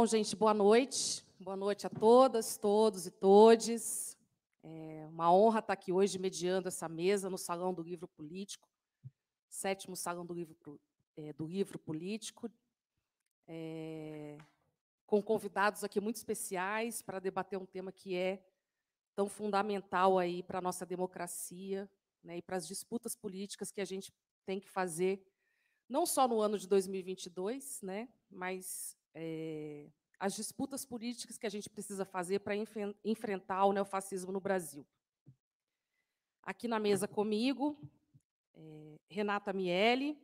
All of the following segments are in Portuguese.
Bom, gente, boa noite. Boa noite a todas, todos e todes. É uma honra estar aqui hoje mediando essa mesa no Salão do Livro Político, sétimo Salão do Livro, é, do livro Político, é, com convidados aqui muito especiais para debater um tema que é tão fundamental aí para a nossa democracia né, e para as disputas políticas que a gente tem que fazer, não só no ano de 2022, né, mas é, as disputas políticas que a gente precisa fazer para enf enfrentar o neofascismo no Brasil. Aqui na mesa comigo, é, Renata Miele,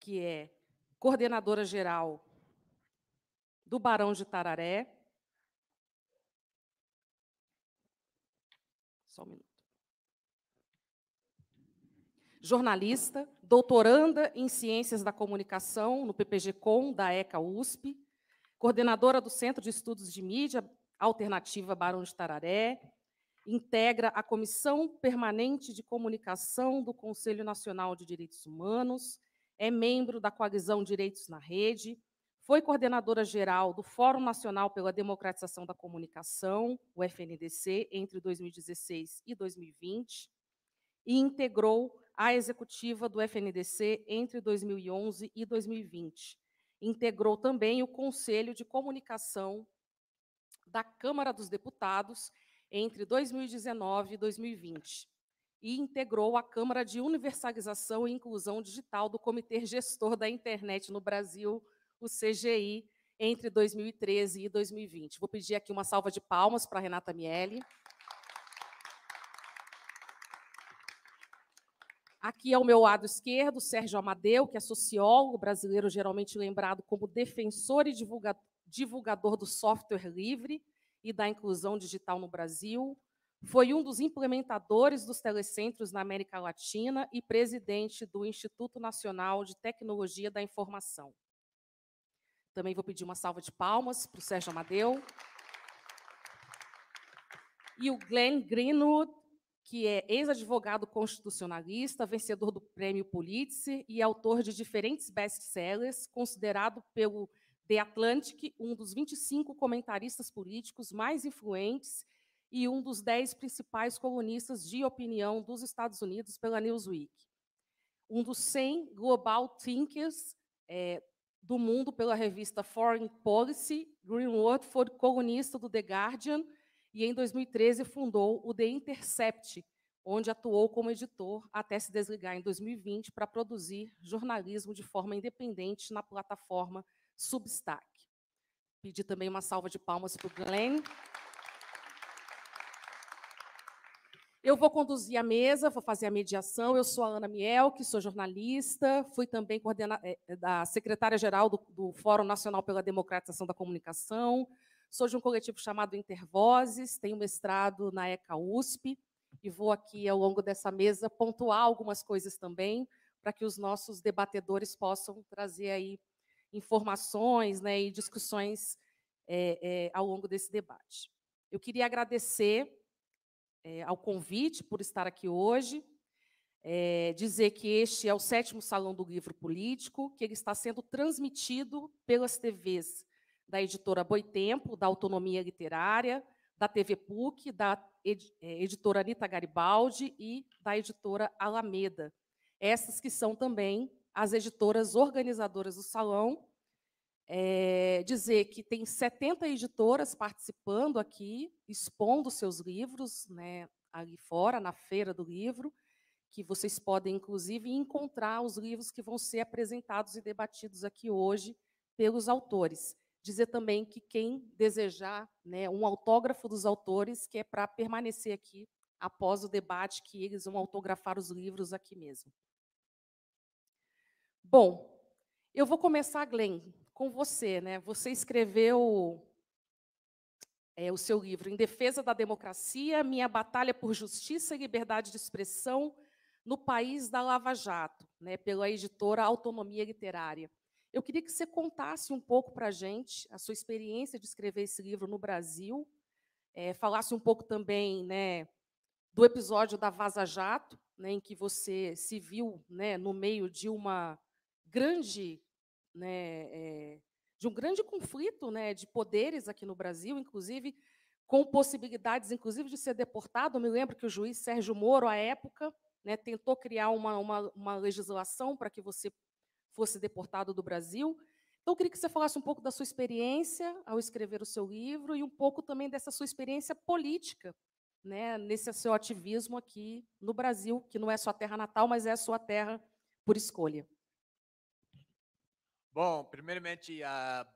que é coordenadora geral do Barão de Tararé. Só um minuto jornalista, doutoranda em Ciências da Comunicação no PPG-Com da ECA USP, coordenadora do Centro de Estudos de Mídia Alternativa Barão de Tararé, integra a Comissão Permanente de Comunicação do Conselho Nacional de Direitos Humanos, é membro da Coalizão Direitos na Rede, foi coordenadora geral do Fórum Nacional pela Democratização da Comunicação, o FNDC, entre 2016 e 2020, e integrou à executiva do FNDC entre 2011 e 2020. Integrou também o Conselho de Comunicação da Câmara dos Deputados entre 2019 e 2020 e integrou a Câmara de Universalização e Inclusão Digital do Comitê Gestor da Internet no Brasil, o CGI, entre 2013 e 2020. Vou pedir aqui uma salva de palmas para Renata Miele. Aqui ao meu lado esquerdo, Sérgio Amadeu, que é sociólogo brasileiro, geralmente lembrado como defensor e divulgador do software livre e da inclusão digital no Brasil. Foi um dos implementadores dos telecentros na América Latina e presidente do Instituto Nacional de Tecnologia da Informação. Também vou pedir uma salva de palmas para o Sérgio Amadeu. E o Glenn Greenwood, que é ex-advogado constitucionalista, vencedor do Prêmio Pulitzer e autor de diferentes best-sellers, considerado pelo The Atlantic um dos 25 comentaristas políticos mais influentes e um dos 10 principais colunistas de opinião dos Estados Unidos pela Newsweek. Um dos 100 Global Thinkers é, do mundo pela revista Foreign Policy, Greenwood foi colunista do The Guardian, e em 2013 fundou o The Intercept, onde atuou como editor até se desligar em 2020 para produzir jornalismo de forma independente na plataforma Substack. Pedi também uma salva de palmas para o Glenn. Eu vou conduzir a mesa, vou fazer a mediação. Eu sou a Ana Miel, que sou jornalista, fui também coordena- eh, da secretária-geral do, do Fórum Nacional pela Democratização da Comunicação, Sou de um coletivo chamado Intervozes, tenho mestrado na ECA USP e vou aqui, ao longo dessa mesa, pontuar algumas coisas também, para que os nossos debatedores possam trazer aí informações né, e discussões é, é, ao longo desse debate. Eu queria agradecer é, ao convite por estar aqui hoje, é, dizer que este é o sétimo Salão do Livro Político, que ele está sendo transmitido pelas TVs da editora Boitempo, da Autonomia Literária, da TV PUC, da é, editora Anita Garibaldi e da editora Alameda. Essas que são também as editoras organizadoras do salão. É, dizer que tem 70 editoras participando aqui, expondo seus livros né, ali fora, na Feira do Livro, que vocês podem, inclusive, encontrar os livros que vão ser apresentados e debatidos aqui hoje pelos autores dizer também que quem desejar né, um autógrafo dos autores, que é para permanecer aqui após o debate, que eles vão autografar os livros aqui mesmo. Bom, eu vou começar, Glenn, com você. Né? Você escreveu é, o seu livro Em Defesa da Democracia, Minha Batalha por Justiça e Liberdade de Expressão no País da Lava Jato, né, pela editora Autonomia Literária. Eu queria que você contasse um pouco para a gente a sua experiência de escrever esse livro no Brasil, é, falasse um pouco também né, do episódio da Vaza Jato, né, em que você se viu né, no meio de uma grande né, é, de um grande conflito né, de poderes aqui no Brasil, inclusive com possibilidades, inclusive, de ser deportado. Eu me lembro que o juiz Sérgio Moro, à época, né, tentou criar uma, uma, uma legislação para que você fosse deportado do Brasil. Então, eu queria que você falasse um pouco da sua experiência ao escrever o seu livro e um pouco também dessa sua experiência política, né, nesse seu ativismo aqui no Brasil, que não é sua terra natal, mas é sua terra por escolha. Bom, primeiramente, uh,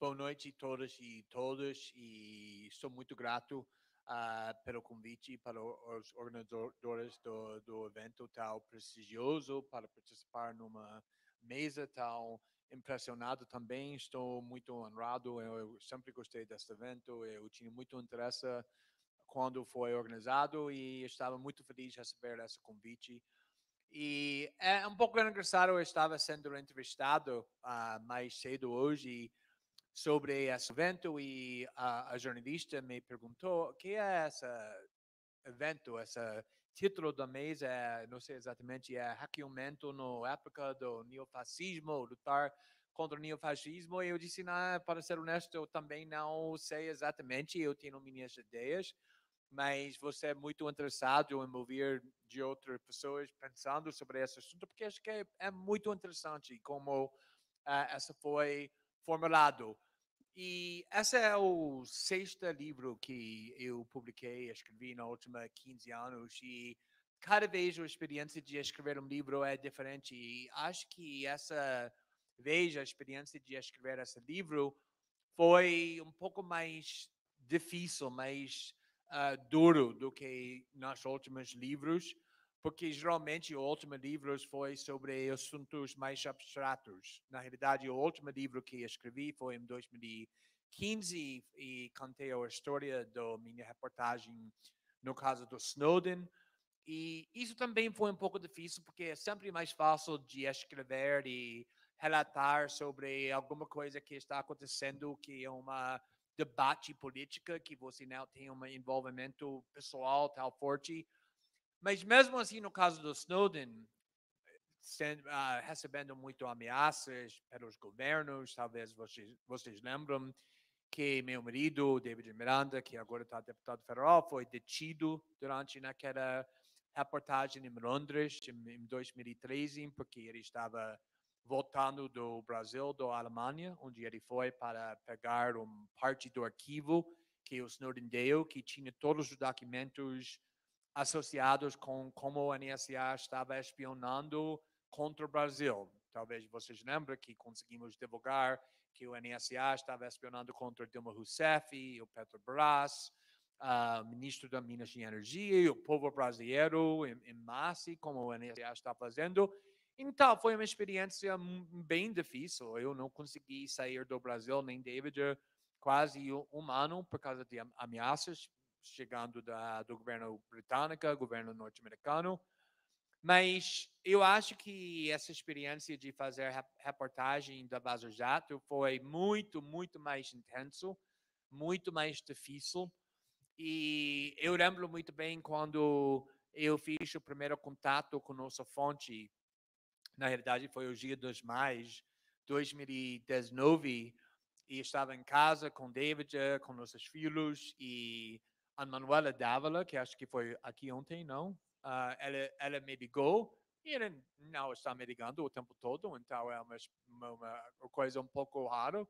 boa noite a todas e todos, e sou muito grato uh, pelo convite para os organizadores do, do evento tão prestigioso para participar numa mesa tão tá impressionado também, estou muito honrado, eu sempre gostei deste evento, eu tinha muito interesse quando foi organizado e estava muito feliz de receber esse convite. E é um pouco engraçado, eu estava sendo entrevistado uh, mais cedo hoje sobre esse evento e a, a jornalista me perguntou o que é esse evento, essa título do mês é, não sei exatamente, é Hackeamento na época do neofascismo, lutar contra o neofascismo. E eu disse, nah, para ser honesto, eu também não sei exatamente, eu tenho minhas ideias, mas você é muito interessado em ouvir de outras pessoas pensando sobre esse assunto, porque acho que é muito interessante como uh, essa foi formulado. E esse é o sexto livro que eu publiquei, escrevi na última 15 anos e cada vez a experiência de escrever um livro é diferente. E acho que essa vez a experiência de escrever esse livro foi um pouco mais difícil, mais uh, duro do que nos últimos livros, porque geralmente o último livro foi sobre assuntos mais abstratos. Na realidade, o último livro que escrevi foi em 2015 e contei a história da minha reportagem no caso do Snowden. E isso também foi um pouco difícil, porque é sempre mais fácil de escrever e relatar sobre alguma coisa que está acontecendo, que é uma debate política, que você não tem um envolvimento pessoal tão forte mas mesmo assim, no caso do Snowden, sendo, uh, ah, recebendo muito ameaças pelos governos, talvez vocês, vocês lembram que meu marido, David Miranda, que agora está deputado federal, foi detido durante naquela reportagem em Londres, em 2013, porque ele estava voltando do Brasil, da Alemanha, onde ele foi para pegar um parte do arquivo que o Snowden deu, que tinha todos os documentos associados com como a NSA estava espionando contra o Brasil. Talvez vocês lembrem que conseguimos divulgar que o NSA estava espionando contra Dilma Rousseff, o Petrobras, o ministro da Minas e Energia, e o povo brasileiro em, em massa, como o NSA está fazendo. Então, foi uma experiência bem difícil. Eu não consegui sair do Brasil, nem David, quase um ano por causa de ameaças chegando da, do governo britânico, governo norte-americano. Mas eu acho que essa experiência de fazer reportagem da Vaza Jato foi muito, muito mais intenso, muito mais difícil. E eu lembro muito bem quando eu fiz o primeiro contato com nossa fonte. Na realidade, foi o dia dos mais, 2019, e estava em casa com David, com nossos filhos, e a Manuela Dávila, que acho que foi aqui ontem, não? Uh, ela, ela me ligou e ela não está me ligando o tempo todo, então é uma, uma coisa um pouco rara.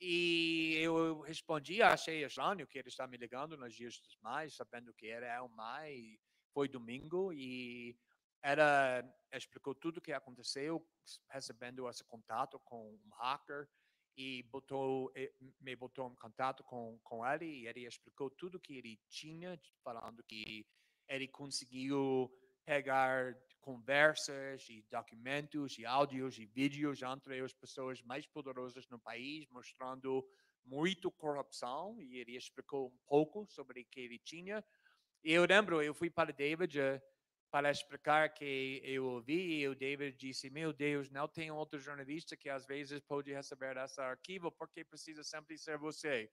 E eu respondi, achei estranho que ele está me ligando nos dias dos mais, sabendo que era o mai, foi domingo, e ela explicou tudo o que aconteceu, recebendo esse contato com um hacker, e botou, me botou em contato com, com ele e ele explicou tudo que ele tinha, falando que ele conseguiu pegar conversas e documentos e áudios e vídeos entre as pessoas mais poderosas no país, mostrando muito corrupção e ele explicou um pouco sobre o que ele tinha. E eu lembro, eu fui para David eh, para explicar que eu ouvi e o David disse, meu Deus, não tem outro jornalista que às vezes pode receber esse arquivo porque precisa sempre ser você.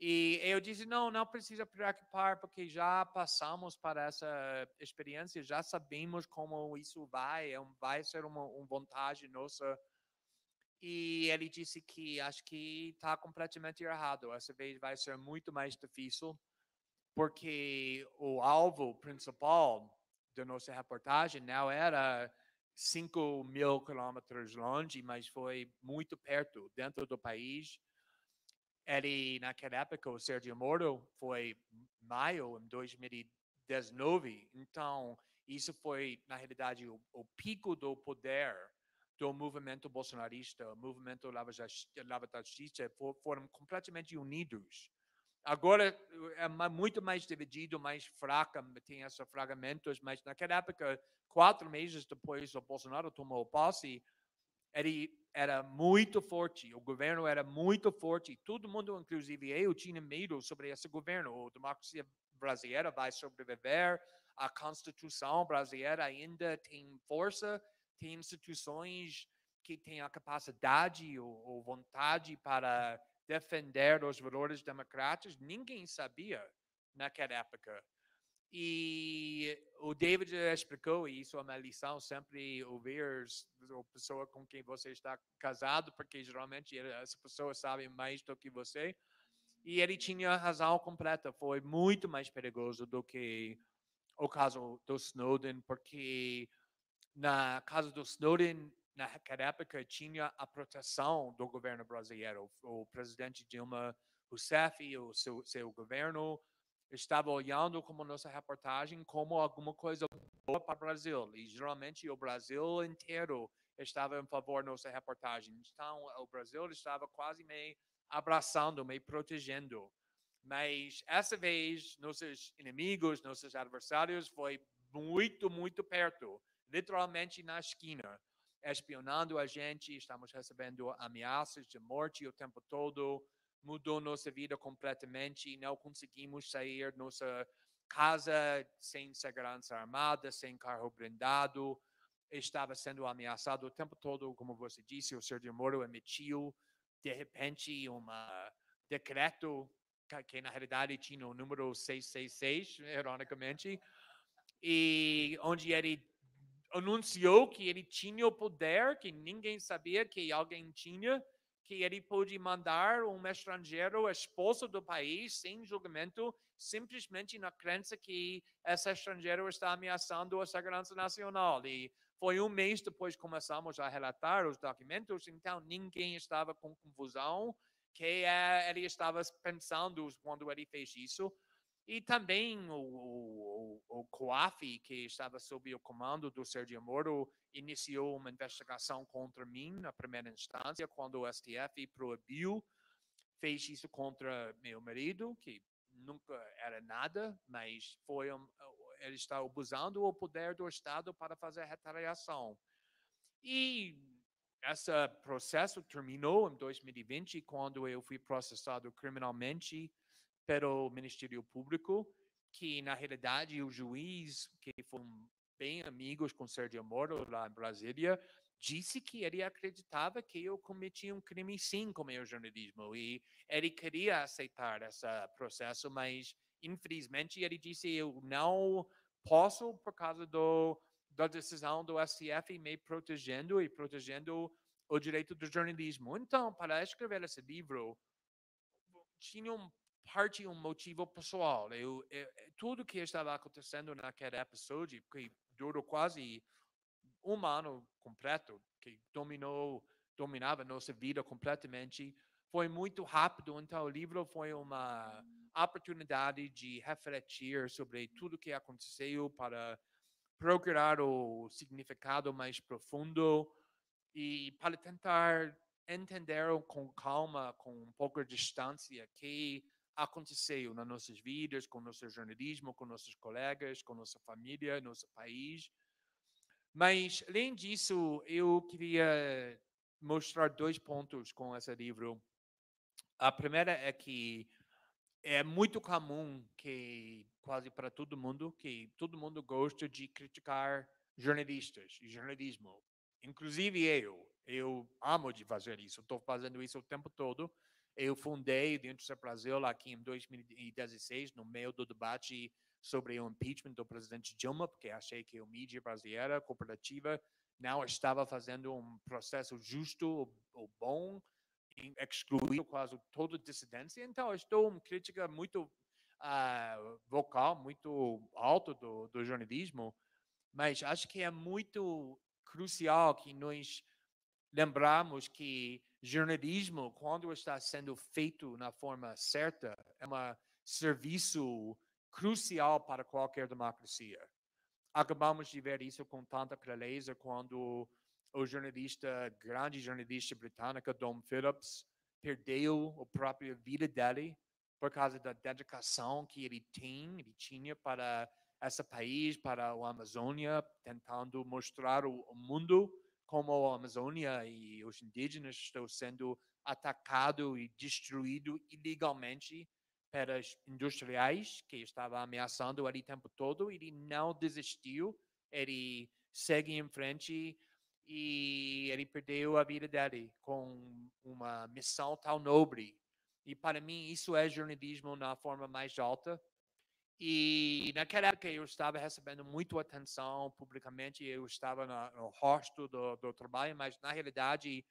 E eu disse, não, não precisa preocupar porque já passamos para essa experiência, já sabemos como isso vai, é vai ser uma, uma vantagem nossa. E ele disse que acho que está completamente errado, essa vez vai ser muito mais difícil porque o alvo principal da nossa reportagem não né, era 5 mil quilômetros longe, mas foi muito perto, dentro do país. Ele, naquela época, o Sérgio Moro foi maio de 2019. Então, isso foi, na realidade, o, o pico do poder do movimento bolsonarista, o movimento lavagista, foram completamente unidos Agora é muito mais dividido, mais fraca, tem esses fragmentos, mas naquela época, quatro meses depois o Bolsonaro tomou posse, ele era muito forte, o governo era muito forte, todo mundo, inclusive eu, tinha medo sobre esse governo, a democracia brasileira vai sobreviver, a Constituição brasileira ainda tem força, tem instituições que têm a capacidade ou vontade para defender os valores democráticos, ninguém sabia naquela época. E o David explicou isso, é uma lição sempre ouvir a pessoa com quem você está casado, porque geralmente essa pessoa sabe mais do que você. E ele tinha razão completa, foi muito mais perigoso do que o caso do Snowden, porque na casa do Snowden naquela época tinha a proteção do governo brasileiro. O presidente Dilma Rousseff e o seu, seu governo estavam olhando como nossa reportagem como alguma coisa boa para o Brasil. E geralmente o Brasil inteiro estava em favor da nossa reportagem. Então, o Brasil estava quase me abraçando, me protegendo. Mas, essa vez, nossos inimigos, nossos adversários, foi muito, muito perto literalmente na esquina espionando a gente, estamos recebendo ameaças de morte o tempo todo, mudou nossa vida completamente, não conseguimos sair nossa casa sem segurança armada, sem carro blindado, estava sendo ameaçado o tempo todo, como você disse, o Sérgio Moro emitiu, de repente, um decreto que na realidade tinha o número 666, ironicamente, e onde ele anunciou que ele tinha o poder, que ninguém sabia que alguém tinha, que ele pôde mandar um estrangeiro expulso do país sem julgamento, simplesmente na crença que esse estrangeiro está ameaçando a segurança nacional. E foi um mês depois que começamos a relatar os documentos, então ninguém estava com confusão que eh, ele estava pensando quando ele fez isso e também o, o, o, o COAF, que estava sob o comando do Sergio Moro, iniciou uma investigação contra mim na primeira instância, quando o STF proibiu, fez isso contra meu marido, que nunca era nada, mas foi um, ele está abusando o poder do Estado para fazer retaliação. E esse processo terminou em 2020, quando eu fui processado criminalmente pelo Ministério Público, que na realidade o juiz, que foram bem amigos com Sérgio Moro lá em Brasília, disse que ele acreditava que eu cometi um crime sim com meu jornalismo e ele queria aceitar esse processo, mas infelizmente ele disse eu não posso por causa do da decisão do STF me protegendo e protegendo o direito do jornalismo. Então, para escrever esse livro, tinha um parte um motivo pessoal. Né? Eu, eu, é, é, tudo que estava acontecendo naquele episódio, que durou quase um ano completo, que dominou, dominava nossa vida completamente, foi muito rápido. Então, o livro foi uma oportunidade de refletir sobre tudo que aconteceu para procurar o significado mais profundo e para tentar entender com calma, com um pouco de distância, que aconteceu nas nossas vidas, com nosso jornalismo, com nossos colegas, com nossa família, nosso país. Mas, além disso, eu queria mostrar dois pontos com esse livro. A primeira é que é muito comum que quase para todo mundo que todo mundo gosta de criticar jornalistas e jornalismo, inclusive eu. Eu amo de fazer isso. Estou fazendo isso o tempo todo eu fundei, dentro do Brasil, aqui em 2016, no meio do debate sobre o impeachment do presidente Dilma, porque achei que a mídia brasileira corporativa não estava fazendo um processo justo ou bom, excluindo quase toda dissidência. Então, estou uma crítica muito uh, vocal, muito alto do, do jornalismo, mas acho que é muito crucial que nós lembramos que jornalismo, quando está sendo feito na forma certa, é um serviço crucial para qualquer democracia. Acabamos de ver isso com tanta clareza quando o jornalista, grande jornalista britânico Dom Phillips, perdeu a própria vida dele por causa da dedicação que ele tem, ele tinha para esse país, para a Amazônia, tentando mostrar ao mundo como a Amazônia e os indígenas estão sendo atacados e destruídos ilegalmente pelas industriais que estava ameaçando ali o tempo todo. Ele não desistiu, ele segue em frente e ele perdeu a vida dele com uma missão tão nobre. E para mim isso é jornalismo na forma mais alta e naquela época eu estava recebendo muito atenção publicamente, eu estava no, no rosto do, do trabalho, mas na realidade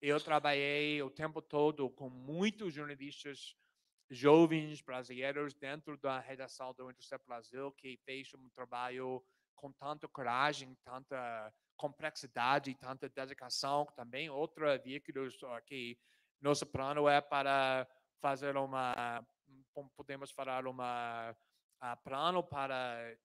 eu trabalhei o tempo todo com muitos jornalistas jovens brasileiros dentro da redação do Intercept Brasil que fez um trabalho com tanta coragem, tanta complexidade, tanta dedicação. Também outro veículo que nosso plano é para fazer uma, podemos falar uma uh, plano para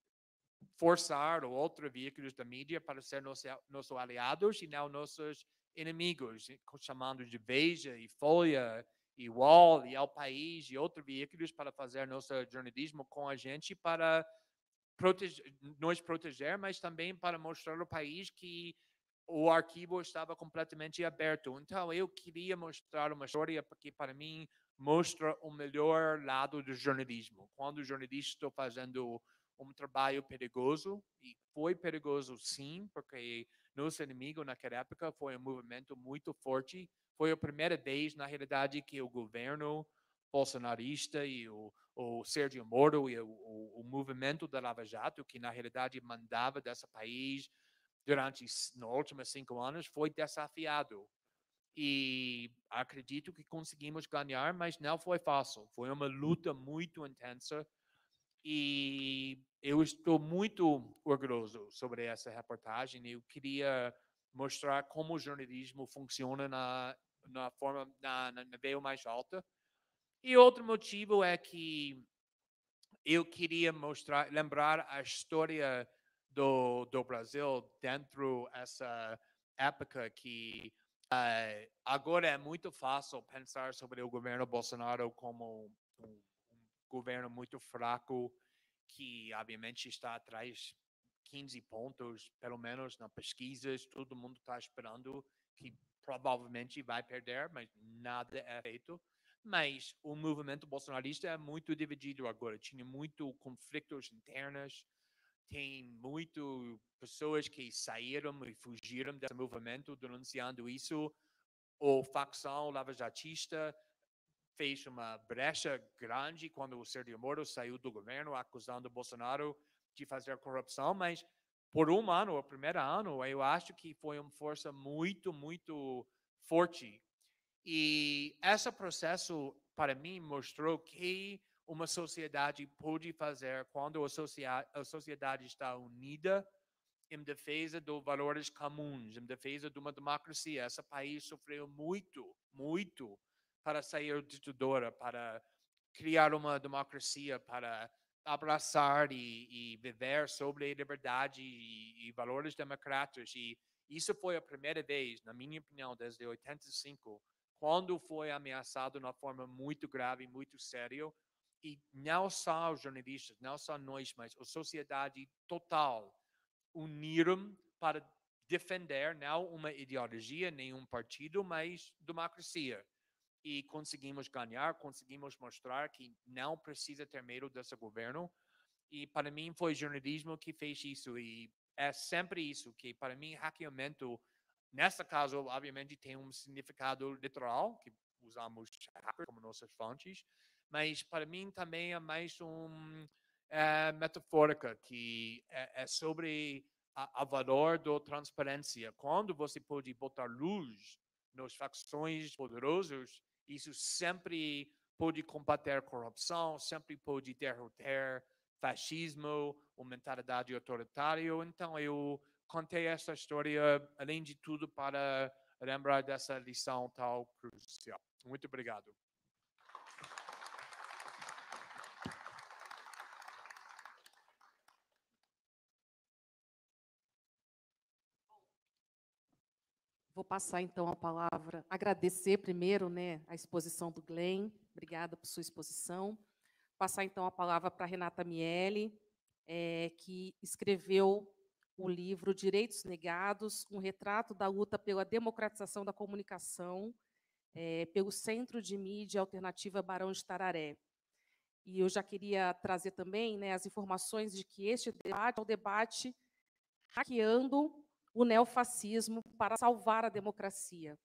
forçar outros veículos da mídia para ser nossos nosso aliados e não nossos inimigos, chamando de Veja e Folha e Wall e ao País e outros veículos para fazer nosso jornalismo com a gente para protege, nos proteger, mas também para mostrar ao país que o arquivo estava completamente aberto. Então, eu queria mostrar uma história que, para mim, mostra o melhor lado do jornalismo. Quando o jornalista está fazendo um trabalho perigoso, e foi perigoso sim, porque nosso inimigo naquela época foi um movimento muito forte. Foi a primeira vez, na realidade, que o governo bolsonarista e o, o Sérgio Moro e o, o, o movimento da Lava Jato, que na realidade mandava desse país durante nos últimos cinco anos, foi desafiado e acredito que conseguimos ganhar, mas não foi fácil. Foi uma hum. luta muito intensa e eu estou muito orgulhoso sobre essa reportagem. Eu queria mostrar como o jornalismo funciona na, na forma na, na, mais alta. E outro motivo é que eu queria mostrar, lembrar a história do, do Brasil dentro dessa época que eh, agora é muito fácil pensar sobre o governo Bolsonaro como um, um governo muito fraco, que obviamente está atrás 15 pontos, pelo menos nas pesquisas, todo mundo está esperando que provavelmente vai perder, mas nada é feito. Mas o movimento bolsonarista é muito dividido agora, tinha muito conflitos internos, tem muito pessoas que saíram e fugiram desse movimento denunciando isso. O facção lava Jatista fez uma brecha grande quando o Sérgio Moro saiu do governo, acusando Bolsonaro de fazer corrupção, mas por um ano, o primeiro ano, eu acho que foi uma força muito, muito forte. E esse processo, para mim, mostrou que uma sociedade pode fazer quando a sociedade está unida em defesa dos valores comuns, em defesa de uma democracia. Esse país sofreu muito, muito para sair ditadura, para criar uma democracia, para abraçar e, e viver sobre liberdade e, e valores democráticos. E isso foi a primeira vez, na minha opinião, desde 85, quando foi ameaçado de uma forma muito grave, muito séria, e não só os jornalistas, não só nós, mas a sociedade total uniram para defender não uma ideologia, nenhum partido, mas democracia. E conseguimos ganhar, conseguimos mostrar que não precisa ter medo desse governo. E para mim foi o jornalismo que fez isso. E é sempre isso, que para mim hackeamento, nessa caso, obviamente tem um significado literal, que usamos hacker como nossas fontes, mas para mim também é mais um é, metafórica que é, é sobre a, a, valor da transparência. Quando você pode botar luz nos facções poderosos, isso sempre pode combater corrupção, sempre pode derrotar fascismo, a mentalidade autoritária. Então, eu contei essa história, além de tudo, para lembrar dessa lição tão crucial. Muito obrigado. Vou passar então a palavra, agradecer primeiro né, a exposição do Glenn, obrigada por sua exposição. Passar então a palavra para Renata Miele, é, que escreveu o livro Direitos Negados, um retrato da luta pela democratização da comunicação, é, pelo Centro de Mídia Alternativa Barão de Tararé. E eu já queria trazer também né, as informações de que este debate é o debate Hackeando o neofascismo para salvar a democracia.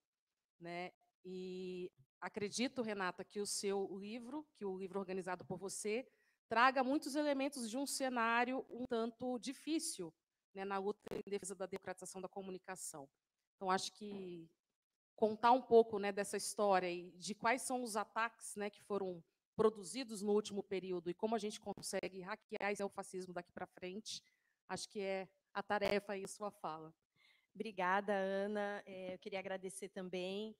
Né? E acredito, Renata, que o seu livro, que o livro organizado por você, traga muitos elementos de um cenário um tanto difícil né, na luta em defesa da democratização da comunicação. Então, acho que contar um pouco né, dessa história e de quais são os ataques né, que foram produzidos no último período e como a gente consegue hackear esse fascismo daqui para frente, acho que é a tarefa e a sua fala. Obrigada, Ana. Eh, eu queria agradecer também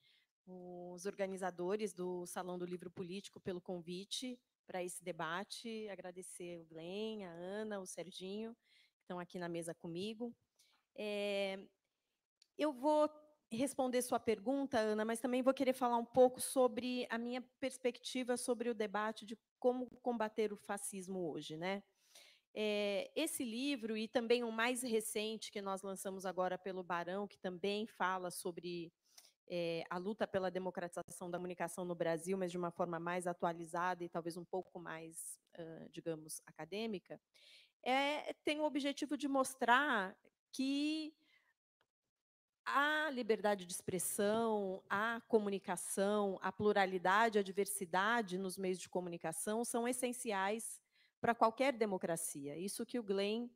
os organizadores do Salão do Livro Político pelo convite para esse debate. Agradecer o Glenn, a Ana, o Serginho, que estão aqui na mesa comigo. É, eu vou responder sua pergunta, Ana, mas também vou querer falar um pouco sobre a minha perspectiva sobre o debate de como combater o fascismo hoje, né? É, esse livro e também o mais recente que nós lançamos agora pelo Barão, que também fala sobre é, a luta pela democratização da comunicação no Brasil, mas de uma forma mais atualizada e talvez um pouco mais, uh, digamos, acadêmica, é, tem o objetivo de mostrar que a liberdade de expressão, a comunicação, a pluralidade, a diversidade nos meios de comunicação são essenciais para qualquer democracia. Isso que o Glenn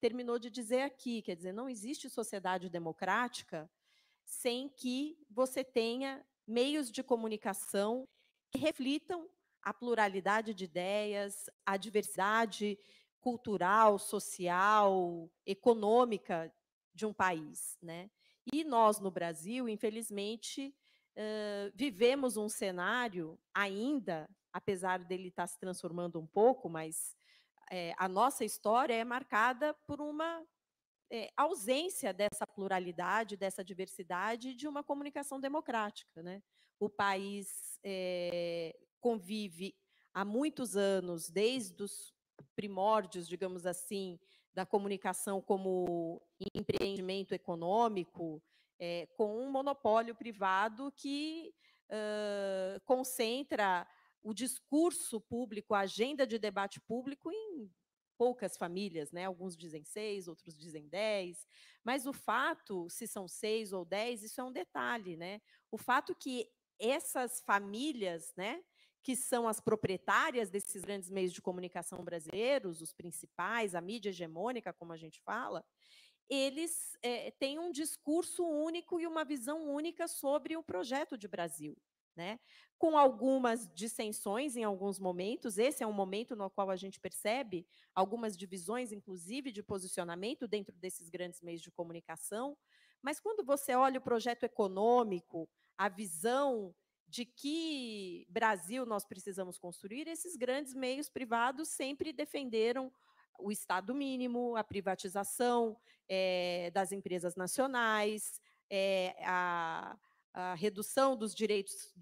terminou de dizer aqui, quer dizer, não existe sociedade democrática sem que você tenha meios de comunicação que reflitam a pluralidade de ideias, a diversidade cultural, social, econômica de um país, né? E nós no Brasil, infelizmente, vivemos um cenário ainda apesar dele estar tá se transformando um pouco, mas é, a nossa história é marcada por uma é, ausência dessa pluralidade, dessa diversidade, de uma comunicação democrática. Né? O país é, convive há muitos anos, desde os primórdios, digamos assim, da comunicação como empreendimento econômico, é, com um monopólio privado que uh, concentra o discurso público, a agenda de debate público em poucas famílias, né? Alguns dizem seis, outros dizem dez, mas o fato, se são seis ou dez, isso é um detalhe, né? O fato que essas famílias, né, que são as proprietárias desses grandes meios de comunicação brasileiros, os principais, a mídia hegemônica, como a gente fala, eles é, têm um discurso único e uma visão única sobre o projeto de Brasil né? Com algumas dissensões em alguns momentos, esse é um momento no qual a gente percebe algumas divisões, inclusive de posicionamento dentro desses grandes meios de comunicação. Mas quando você olha o projeto econômico, a visão de que Brasil nós precisamos construir, esses grandes meios privados sempre defenderam o Estado mínimo, a privatização é, das empresas nacionais, é, a a redução dos direitos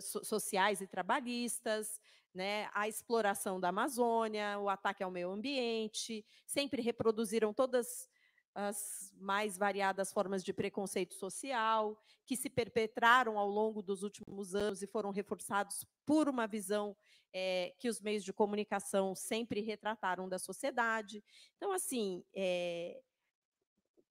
sociais e trabalhistas, né, a exploração da Amazônia, o ataque ao meio ambiente, sempre reproduziram todas as mais variadas formas de preconceito social que se perpetraram ao longo dos últimos anos e foram reforçados por uma visão é, que os meios de comunicação sempre retrataram da sociedade. Então, assim, é,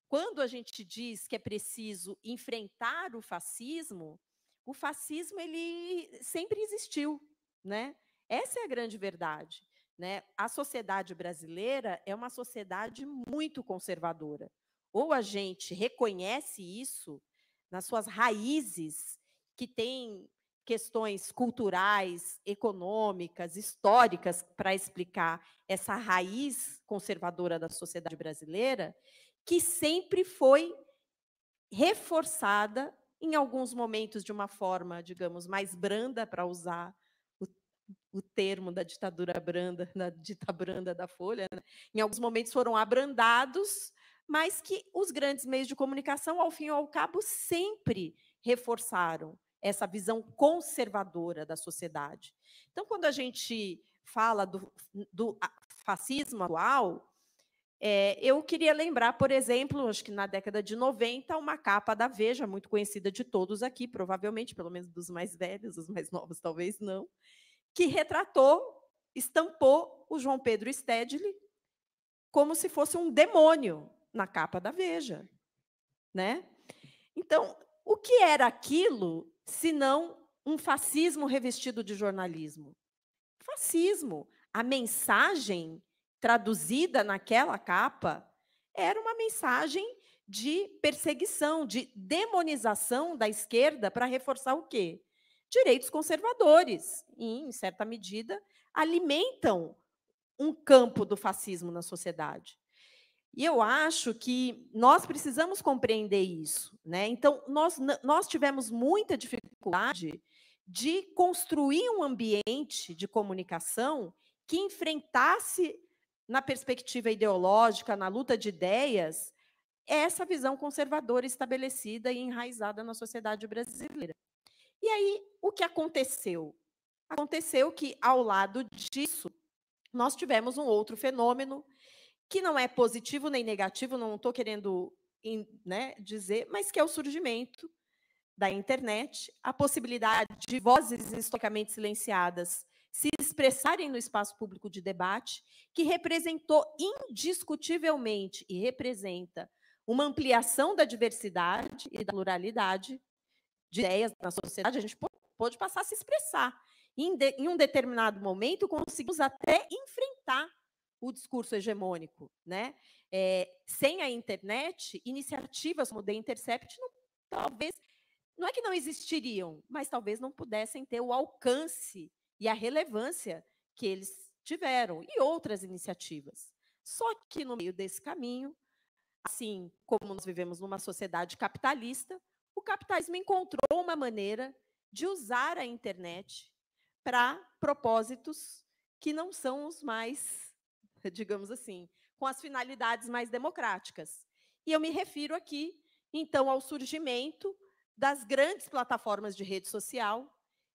quando a gente diz que é preciso enfrentar o fascismo, o fascismo ele sempre existiu, né? Essa é a grande verdade, né? A sociedade brasileira é uma sociedade muito conservadora. Ou a gente reconhece isso nas suas raízes, que tem questões culturais, econômicas, históricas para explicar essa raiz conservadora da sociedade brasileira, que sempre foi reforçada, em alguns momentos de uma forma, digamos, mais branda, para usar o, o, termo da ditadura branda, da dita branda da Folha, né? em alguns momentos foram abrandados, mas que os grandes meios de comunicação, ao fim e ao cabo, sempre reforçaram essa visão conservadora da sociedade. Então, quando a gente fala do, do fascismo atual, é, eu queria lembrar, por exemplo, acho que na década de 90, uma capa da Veja, muito conhecida de todos aqui, provavelmente, pelo menos dos mais velhos, os mais novos talvez não, que retratou, estampou o João Pedro Stedley como se fosse um demônio na capa da Veja. Né? Então, o que era aquilo se não um fascismo revestido de jornalismo? Fascismo. A mensagem traduzida naquela capa, era uma mensagem de perseguição, de demonização da esquerda para reforçar o quê? Direitos conservadores. E, em certa medida, alimentam um campo do fascismo na sociedade. E eu acho que nós precisamos compreender isso. Né? Então, nós, nós tivemos muita dificuldade de construir um ambiente de comunicação que enfrentasse na perspectiva ideológica, na luta de ideias, é essa visão conservadora estabelecida e enraizada na sociedade brasileira. E aí, o que aconteceu? Aconteceu que, ao lado disso, nós tivemos um outro fenômeno que não é positivo nem negativo, não estou querendo né, dizer, mas que é o surgimento da internet, a possibilidade de vozes historicamente silenciadas se expressarem no espaço público de debate, que representou indiscutivelmente e representa uma ampliação da diversidade e da pluralidade de ideias na sociedade. A gente pôde passar a se expressar. Em, de, em um determinado momento, conseguimos até enfrentar o discurso hegemônico. Né? É, sem a internet, iniciativas como The Intercept não, talvez não é que não existiriam, mas talvez não pudessem ter o alcance e a relevância que eles tiveram e outras iniciativas. Só que no meio desse caminho, assim como nós vivemos numa sociedade capitalista, o capitalismo encontrou uma maneira de usar a internet para propósitos que não são os mais, digamos assim, com as finalidades mais democráticas. E eu me refiro aqui, então, ao surgimento das grandes plataformas de rede social,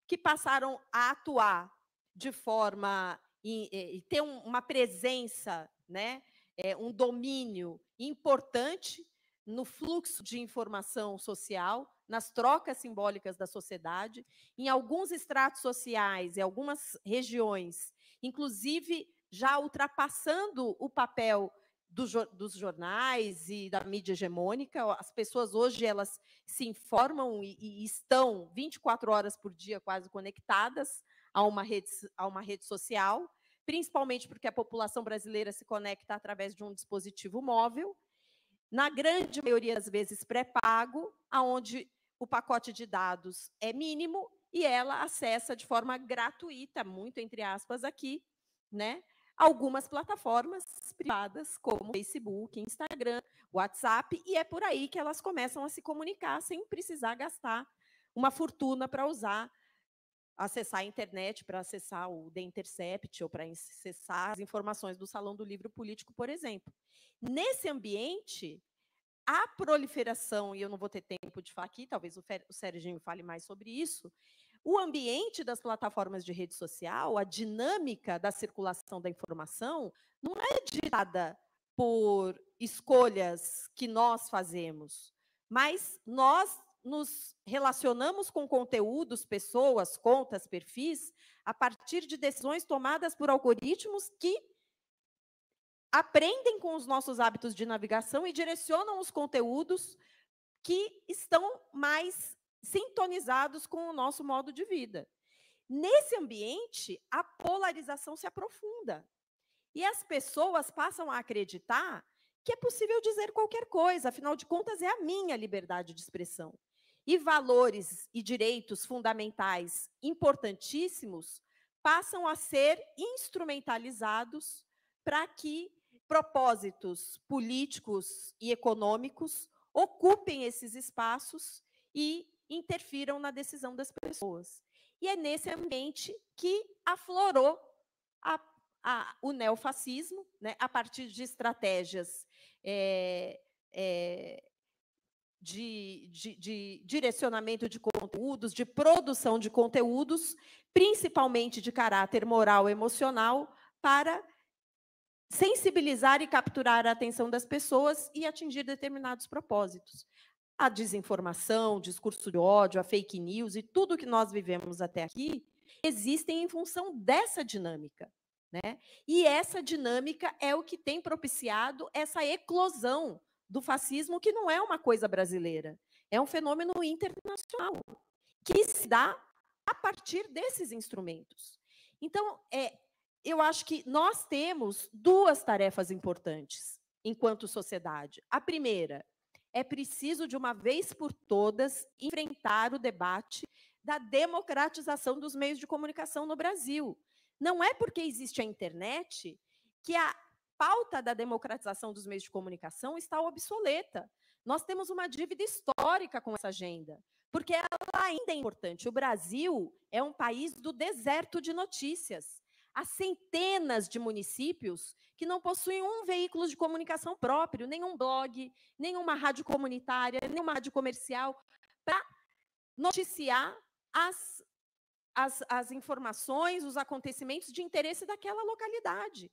que passaram a atuar de forma e, ter uma presença, né, é, um domínio importante no fluxo de informação social, nas trocas simbólicas da sociedade, em alguns estratos sociais e algumas regiões, inclusive já ultrapassando o papel dos, dos jornais e da mídia hegemônica. As pessoas hoje elas se informam e, e estão 24 horas por dia quase conectadas a uma rede, a uma rede social, principalmente porque a população brasileira se conecta através de um dispositivo móvel, na grande maioria das vezes pré-pago, aonde o pacote de dados é mínimo e ela acessa de forma gratuita, muito entre aspas aqui, né, algumas plataformas privadas, como Facebook, Instagram, WhatsApp, e é por aí que elas começam a se comunicar sem precisar gastar uma fortuna para usar, acessar a internet, para acessar o The Intercept ou para acessar as informações do Salão do Livro Político, por exemplo. Nesse ambiente, a proliferação, e eu não vou ter tempo de falar aqui, talvez o, Fer, o Serginho fale mais sobre isso, o ambiente das plataformas de rede social, a dinâmica da circulação da informação, não é ditada por escolhas que nós fazemos, mas nós nos relacionamos com conteúdos, pessoas, contas, perfis, a partir de decisões tomadas por algoritmos que aprendem com os nossos hábitos de navegação e direcionam os conteúdos que estão mais sintonizados com o nosso modo de vida. Nesse ambiente, a polarização se aprofunda. E as pessoas passam a acreditar que é possível dizer qualquer coisa, afinal de contas, é a minha liberdade de expressão. E valores e direitos fundamentais importantíssimos passam a ser instrumentalizados para que propósitos políticos e econômicos ocupem esses espaços e interfiram na decisão das pessoas. E é nesse ambiente que aflorou a, a, o neofascismo, né, a partir de estratégias é, é, de, de, de, direcionamento de conteúdos, de produção de conteúdos, principalmente de caráter moral e emocional, para sensibilizar e capturar a atenção das pessoas e atingir determinados propósitos a desinformação, o discurso de ódio, a fake news e tudo que nós vivemos até aqui existem em função dessa dinâmica. Né? E essa dinâmica é o que tem propiciado essa eclosão do fascismo, que não é uma coisa brasileira, é um fenômeno internacional, que se dá a partir desses instrumentos. Então, é, eu acho que nós temos duas tarefas importantes enquanto sociedade. A primeira é preciso, de uma vez por todas, enfrentar o debate da democratização dos meios de comunicação no Brasil. Não é porque existe a internet que a pauta da democratização dos meios de comunicação está obsoleta. Nós temos uma dívida histórica com essa agenda, porque ela ainda é importante. O Brasil é um país do deserto de notícias. Há centenas de municípios que não possuem um veículo de comunicação próprio, nenhum blog, nenhuma rádio comunitária, nenhuma rádio comercial, para noticiar as, as, as informações, os acontecimentos de interesse daquela localidade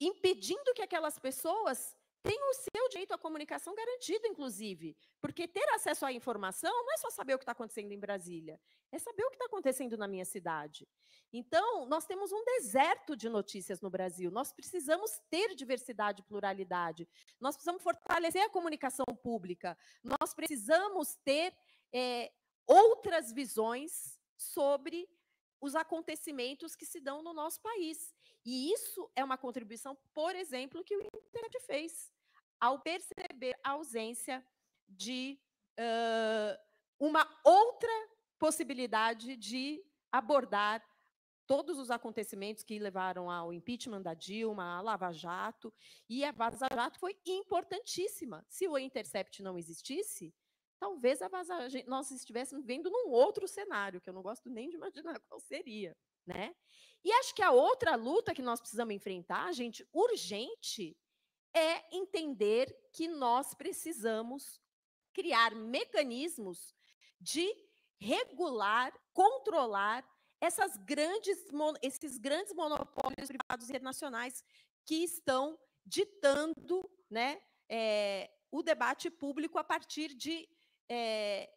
impedindo que aquelas pessoas tem o seu direito à comunicação garantido, inclusive, porque ter acesso à informação não é só saber o que está acontecendo em Brasília, é saber o que está acontecendo na minha cidade. Então, nós temos um deserto de notícias no Brasil, nós precisamos ter diversidade e pluralidade, nós precisamos fortalecer a comunicação pública, nós precisamos ter é, outras visões sobre os acontecimentos que se dão no nosso país. E isso é uma contribuição, por exemplo, que o Internet fez ao perceber a ausência de uh, uma outra possibilidade de abordar todos os acontecimentos que levaram ao impeachment da Dilma, à Lava Jato, e a Vaza Jato foi importantíssima. Se o Intercept não existisse, talvez a Vaza, nós estivéssemos vendo num outro cenário, que eu não gosto nem de imaginar qual seria. Né? E acho que a outra luta que nós precisamos enfrentar, gente, urgente, é entender que nós precisamos criar mecanismos de regular, controlar essas grandes, esses grandes monopólios privados internacionais que estão ditando né, é, o debate público a partir de, é,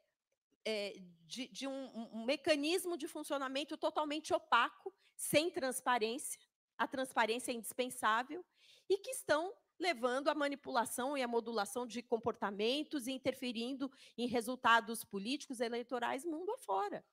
é, de, de um, um mecanismo de funcionamento totalmente opaco, sem transparência, a transparência é indispensável, e que estão levando à manipulação e à modulação de comportamentos e interferindo em resultados políticos eleitorais mundo afora.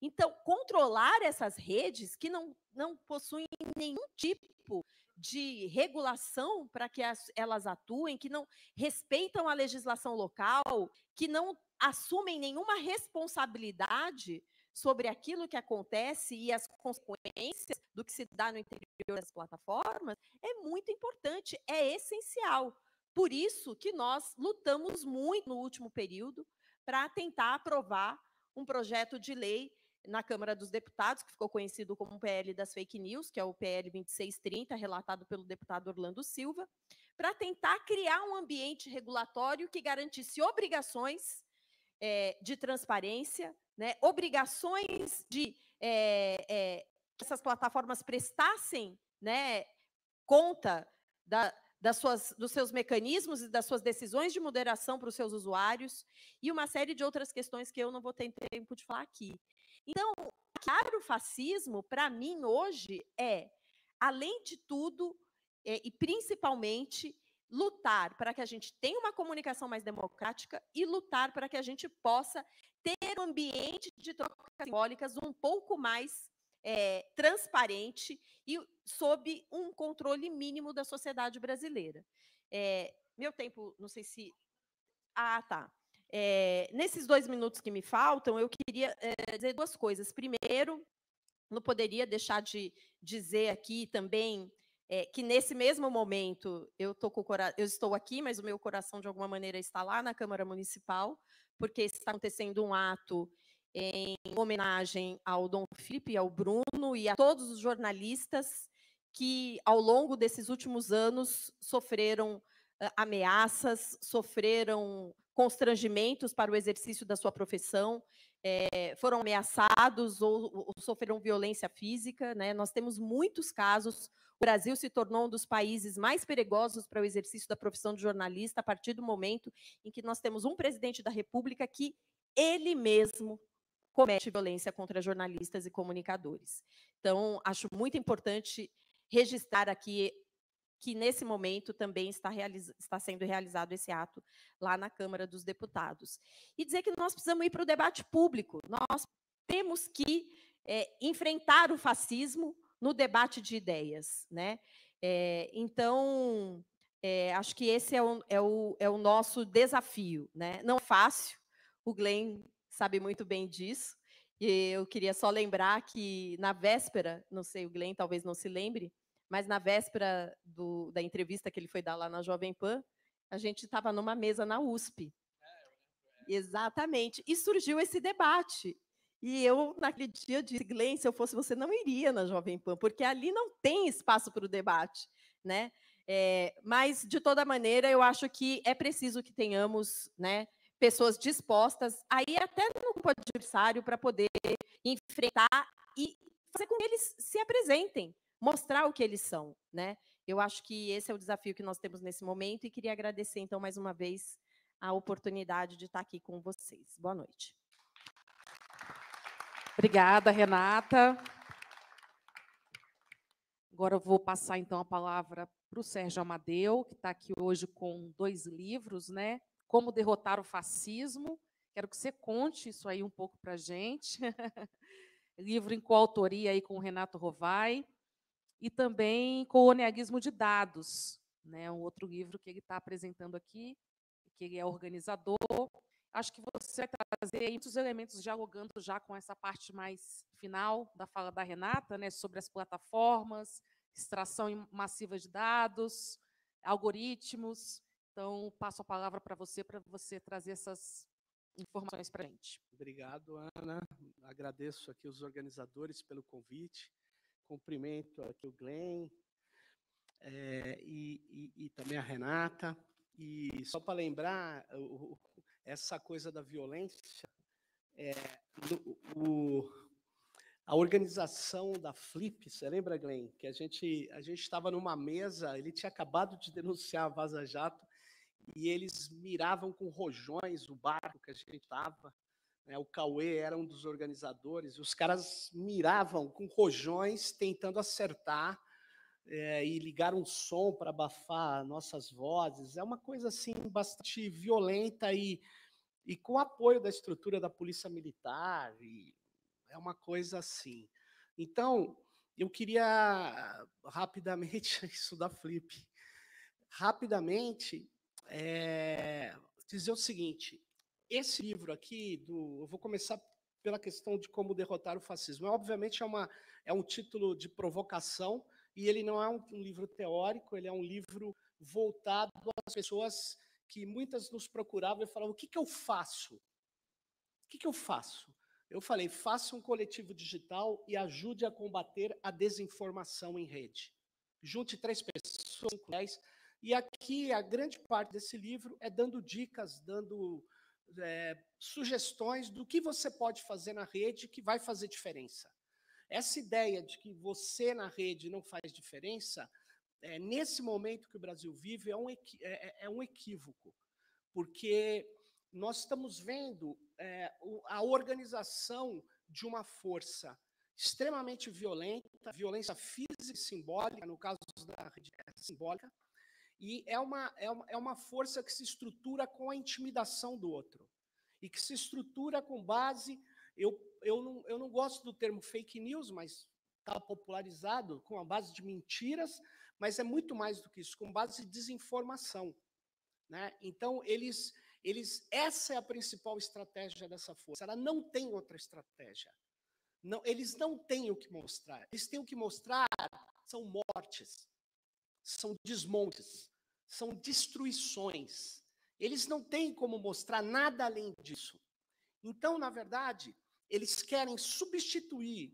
Então, controlar essas redes que não, não possuem nenhum tipo de regulação para que as, elas atuem, que não respeitam a legislação local, que não assumem nenhuma responsabilidade sobre aquilo que acontece e as consequências do que se dá no interior das plataformas é muito importante, é essencial. Por isso que nós lutamos muito no último período para tentar aprovar um projeto de lei na Câmara dos Deputados, que ficou conhecido como PL das Fake News, que é o PL 2630, relatado pelo deputado Orlando Silva, para tentar criar um ambiente regulatório que garantisse obrigações é, de transparência, né, obrigações de é, é, que essas plataformas prestassem né, conta da, das suas, dos seus mecanismos e das suas decisões de moderação para os seus usuários e uma série de outras questões que eu não vou ter tempo de falar aqui. Então, claro, o fascismo, para mim, hoje, é, além de tudo, eh, e principalmente, lutar para que a gente tenha uma comunicação mais democrática e lutar para que a gente possa ter um ambiente de trocas simbólicas um pouco mais é, transparente e sob um controle mínimo da sociedade brasileira. É, meu tempo, não sei se. Ah, tá. É, nesses dois minutos que me faltam, eu queria dizer duas coisas. Primeiro, não poderia deixar de dizer aqui também é, que nesse mesmo momento eu, cora... eu, estou aqui, mas o meu coração de alguma maneira está lá na Câmara Municipal, porque está acontecendo um ato em homenagem ao Dom Felipe, ao Bruno e a todos os jornalistas que ao longo desses últimos anos sofreram uh, ameaças, sofreram constrangimentos para o exercício da sua profissão é, foram ameaçados ou, ou, sofreram violência física. Né? Nós temos muitos casos. O Brasil se tornou um dos países mais perigosos para o exercício da profissão de jornalista a partir do momento em que nós temos um presidente da República que ele mesmo comete violência contra jornalistas e comunicadores. Então, acho muito importante registrar aqui que nesse momento também está, realiza está sendo realizado esse ato lá na Câmara dos Deputados. E dizer que nós precisamos ir para o debate público, nós temos que é, enfrentar o fascismo no debate de ideias. Né? É, então, é, acho que esse é o, é, o, é o nosso desafio. Né? Não é fácil, o Glenn sabe muito bem disso. E eu queria só lembrar que na véspera, não sei, o Glenn talvez não se lembre, mas na véspera do, da entrevista que ele foi dar lá na Jovem Pan, a gente estava numa mesa na USP. Exatamente. E surgiu esse debate. E eu, naquele dia, disse, Glenn, se eu fosse você, não iria na Jovem Pan, porque ali não tem espaço para o debate. Né? É, mas, de toda maneira, eu acho que é preciso que tenhamos né, pessoas dispostas a ir até no adversário para poder enfrentar e fazer com que eles se apresentem mostrar o que eles são, né? Eu acho que esse é o desafio que nós temos nesse momento e queria agradecer, então, mais uma vez, a oportunidade de estar aqui com vocês. Boa noite. Obrigada, Renata. Agora eu vou passar, então, a palavra para o Sérgio Amadeu, que está aqui hoje com dois livros, né? Como Derrotar o Fascismo. Quero que você conte isso aí um pouco para a gente. Livro em coautoria aí com o Renato Rovai e também Colonialismo de Dados, né, um outro livro que ele está apresentando aqui, que ele é organizador. Acho que você vai trazer muitos elementos dialogando já com essa parte mais final da fala da Renata, né, sobre as plataformas, extração massiva de dados, algoritmos. Então, passo a palavra para você, para você trazer essas informações para a gente. Obrigado, Ana. Agradeço aqui os organizadores pelo convite cumprimento aqui o Glenn é, e, e, e, também a Renata. E só para lembrar, o, essa coisa da violência, é, o, o, a organização da Flip, você lembra, Glenn? Que a gente a gente estava numa mesa, ele tinha acabado de denunciar a Vaza Jato, e eles miravam com rojões o barco que a gente estava. Né? O Cauê era um dos organizadores, os caras miravam com rojões tentando acertar é, e ligar um som para abafar nossas vozes. É uma coisa assim bastante violenta e, e com apoio da estrutura da polícia militar. E é uma coisa assim. Então, eu queria rapidamente isso da Flip. Rapidamente é, dizer o seguinte: esse livro aqui, do, eu vou começar pela questão de como derrotar o fascismo. É, obviamente é, uma, é um título de provocação e ele não é um, um livro teórico, ele é um livro voltado às pessoas que muitas nos procuravam e falavam: o que, que eu faço? O que, que eu faço? Eu falei: faça um coletivo digital e ajude a combater a desinformação em rede. Junte três pessoas, cinco, dez. E aqui a grande parte desse livro é dando dicas, dando é, sugestões do que você pode fazer na rede que vai fazer diferença. Essa ideia de que você na rede não faz diferença, é, nesse momento que o Brasil vive, é um, é, é, é um equívoco, porque nós estamos vendo é, a organização de uma força extremamente violenta, violência física e simbólica, no caso da rede é simbólica, e é uma, é, uma, é uma força que se estrutura com a intimidação do outro. E que se estrutura com base. Eu, eu, não, eu não gosto do termo fake news, mas está popularizado com a base de mentiras, mas é muito mais do que isso, com base de desinformação. Né? Então, eles, eles, essa é a principal estratégia dessa força. Ela não tem outra estratégia. Não, eles não têm o que mostrar. Eles têm o que mostrar são mortes são desmontes, são destruições. Eles não têm como mostrar nada além disso. Então, na verdade, eles querem substituir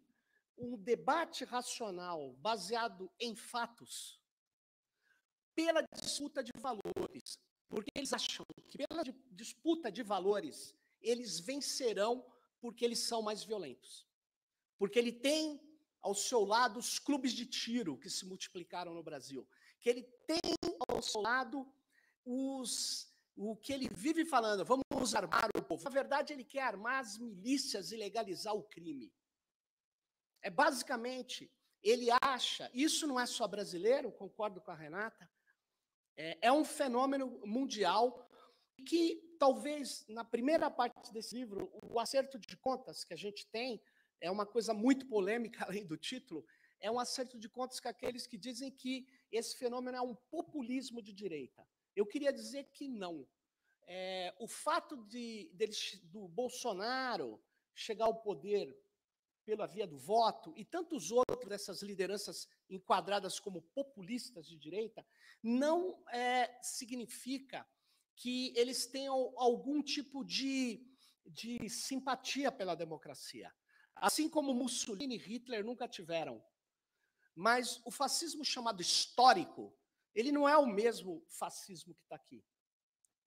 um debate racional baseado em fatos pela disputa de valores, porque eles acham que pela disputa de valores eles vencerão porque eles são mais violentos. Porque ele tem ao seu lado os clubes de tiro que se multiplicaram no Brasil que ele tem ao seu lado os, o que ele vive falando, vamos armar o povo. Na verdade, ele quer armar as milícias e legalizar o crime. É basicamente, ele acha, isso não é só brasileiro, concordo com a Renata, é, é um fenômeno mundial que talvez na primeira parte desse livro, o acerto de contas que a gente tem é uma coisa muito polêmica além do título, é um acerto de contas com aqueles que dizem que esse fenômeno é um populismo de direita. Eu queria dizer que não. É, o fato de, dele, do Bolsonaro chegar ao poder pela via do voto e tantos outros dessas lideranças enquadradas como populistas de direita não é, significa que eles tenham algum tipo de, de simpatia pela democracia. Assim como Mussolini e Hitler nunca tiveram. Mas o fascismo chamado histórico, ele não é o mesmo fascismo que está aqui.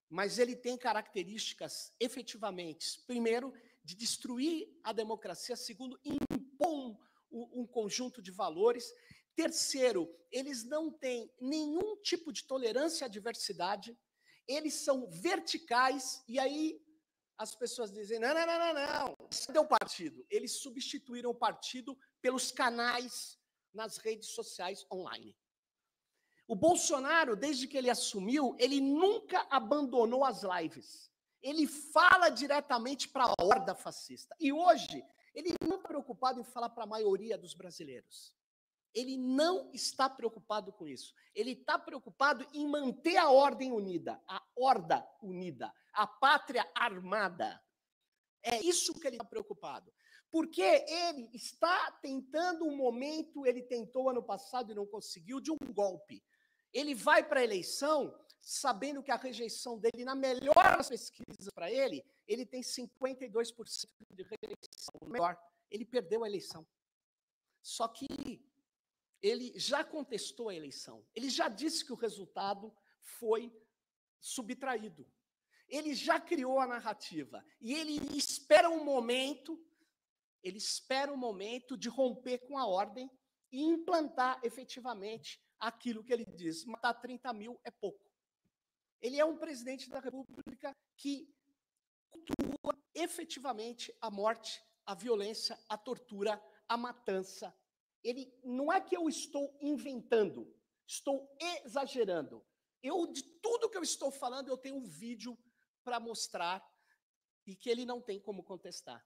Mas ele tem características efetivamente, primeiro, de destruir a democracia, segundo, impõe um conjunto de valores, terceiro, eles não têm nenhum tipo de tolerância à diversidade, eles são verticais, e aí as pessoas dizem: não, não, não, não, não, cadê é o partido? Eles substituíram o partido pelos canais nas redes sociais online. O Bolsonaro, desde que ele assumiu, ele nunca abandonou as lives. Ele fala diretamente para a horda fascista. E hoje, ele não está preocupado em falar para a maioria dos brasileiros. Ele não está preocupado com isso. Ele está preocupado em manter a ordem unida, a horda unida, a pátria armada. É isso que ele está preocupado. Porque ele está tentando um momento, ele tentou ano passado e não conseguiu, de um golpe. Ele vai para a eleição sabendo que a rejeição dele, na melhor das pesquisas para ele, ele tem 52% de rejeição. Melhor, ele perdeu a eleição. Só que ele já contestou a eleição. Ele já disse que o resultado foi subtraído. Ele já criou a narrativa. E ele espera um momento ele espera o momento de romper com a ordem e implantar efetivamente aquilo que ele diz. Matar 30 mil é pouco. Ele é um presidente da República que cultua efetivamente a morte, a violência, a tortura, a matança. Ele não é que eu estou inventando, estou exagerando. Eu de tudo que eu estou falando, eu tenho um vídeo para mostrar e que ele não tem como contestar.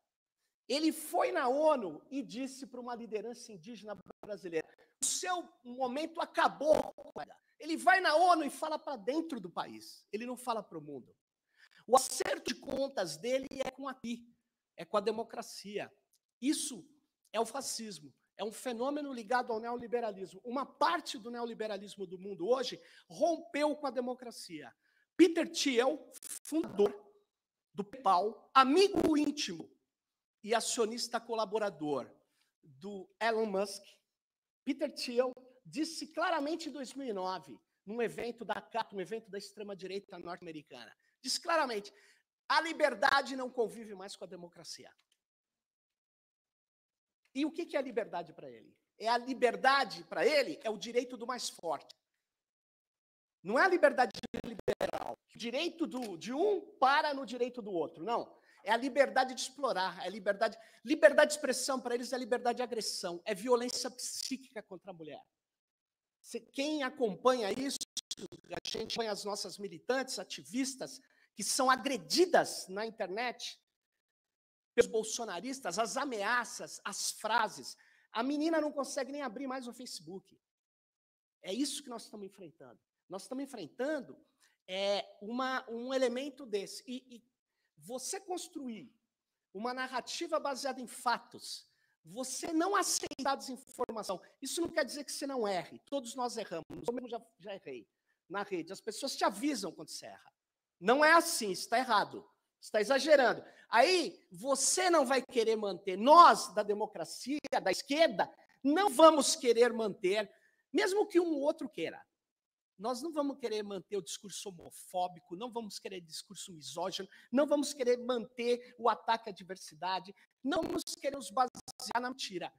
Ele foi na ONU e disse para uma liderança indígena brasileira: o seu momento acabou. Ele vai na ONU e fala para dentro do país, ele não fala para o mundo. O acerto de contas dele é com aqui, é com a democracia. Isso é o fascismo, é um fenômeno ligado ao neoliberalismo. Uma parte do neoliberalismo do mundo hoje rompeu com a democracia. Peter Thiel, fundador do PayPal, amigo íntimo e acionista colaborador do Elon Musk, Peter Thiel, disse claramente em 2009, num evento da CAP, um evento da extrema-direita norte-americana, disse claramente: a liberdade não convive mais com a democracia. E o que é a liberdade para ele? É a liberdade para ele é o direito do mais forte. Não é a liberdade liberal. O direito do, de um para no direito do outro. Não é a liberdade de explorar, é a liberdade. Liberdade de expressão para eles é liberdade de agressão, é violência psíquica contra a mulher. quem acompanha isso, a gente acompanha as nossas militantes, ativistas, que são agredidas na internet pelos bolsonaristas, as ameaças, as frases. A menina não consegue nem abrir mais o Facebook. É isso que nós estamos enfrentando. Nós estamos enfrentando é, uma, um elemento desse. E, e você construir uma narrativa baseada em fatos, você não aceitar desinformação, isso não quer dizer que você não erre. Todos nós erramos. Eu mesmo já, já errei na rede. As pessoas te avisam quando você erra. Não é assim, está errado. Está exagerando. Aí você não vai querer manter. Nós, da democracia, da esquerda, não vamos querer manter, mesmo que um outro queira. Nós não vamos querer manter o discurso homofóbico, não vamos querer discurso misógino, não vamos querer manter o ataque à diversidade, não vamos querer nos basear na mentira.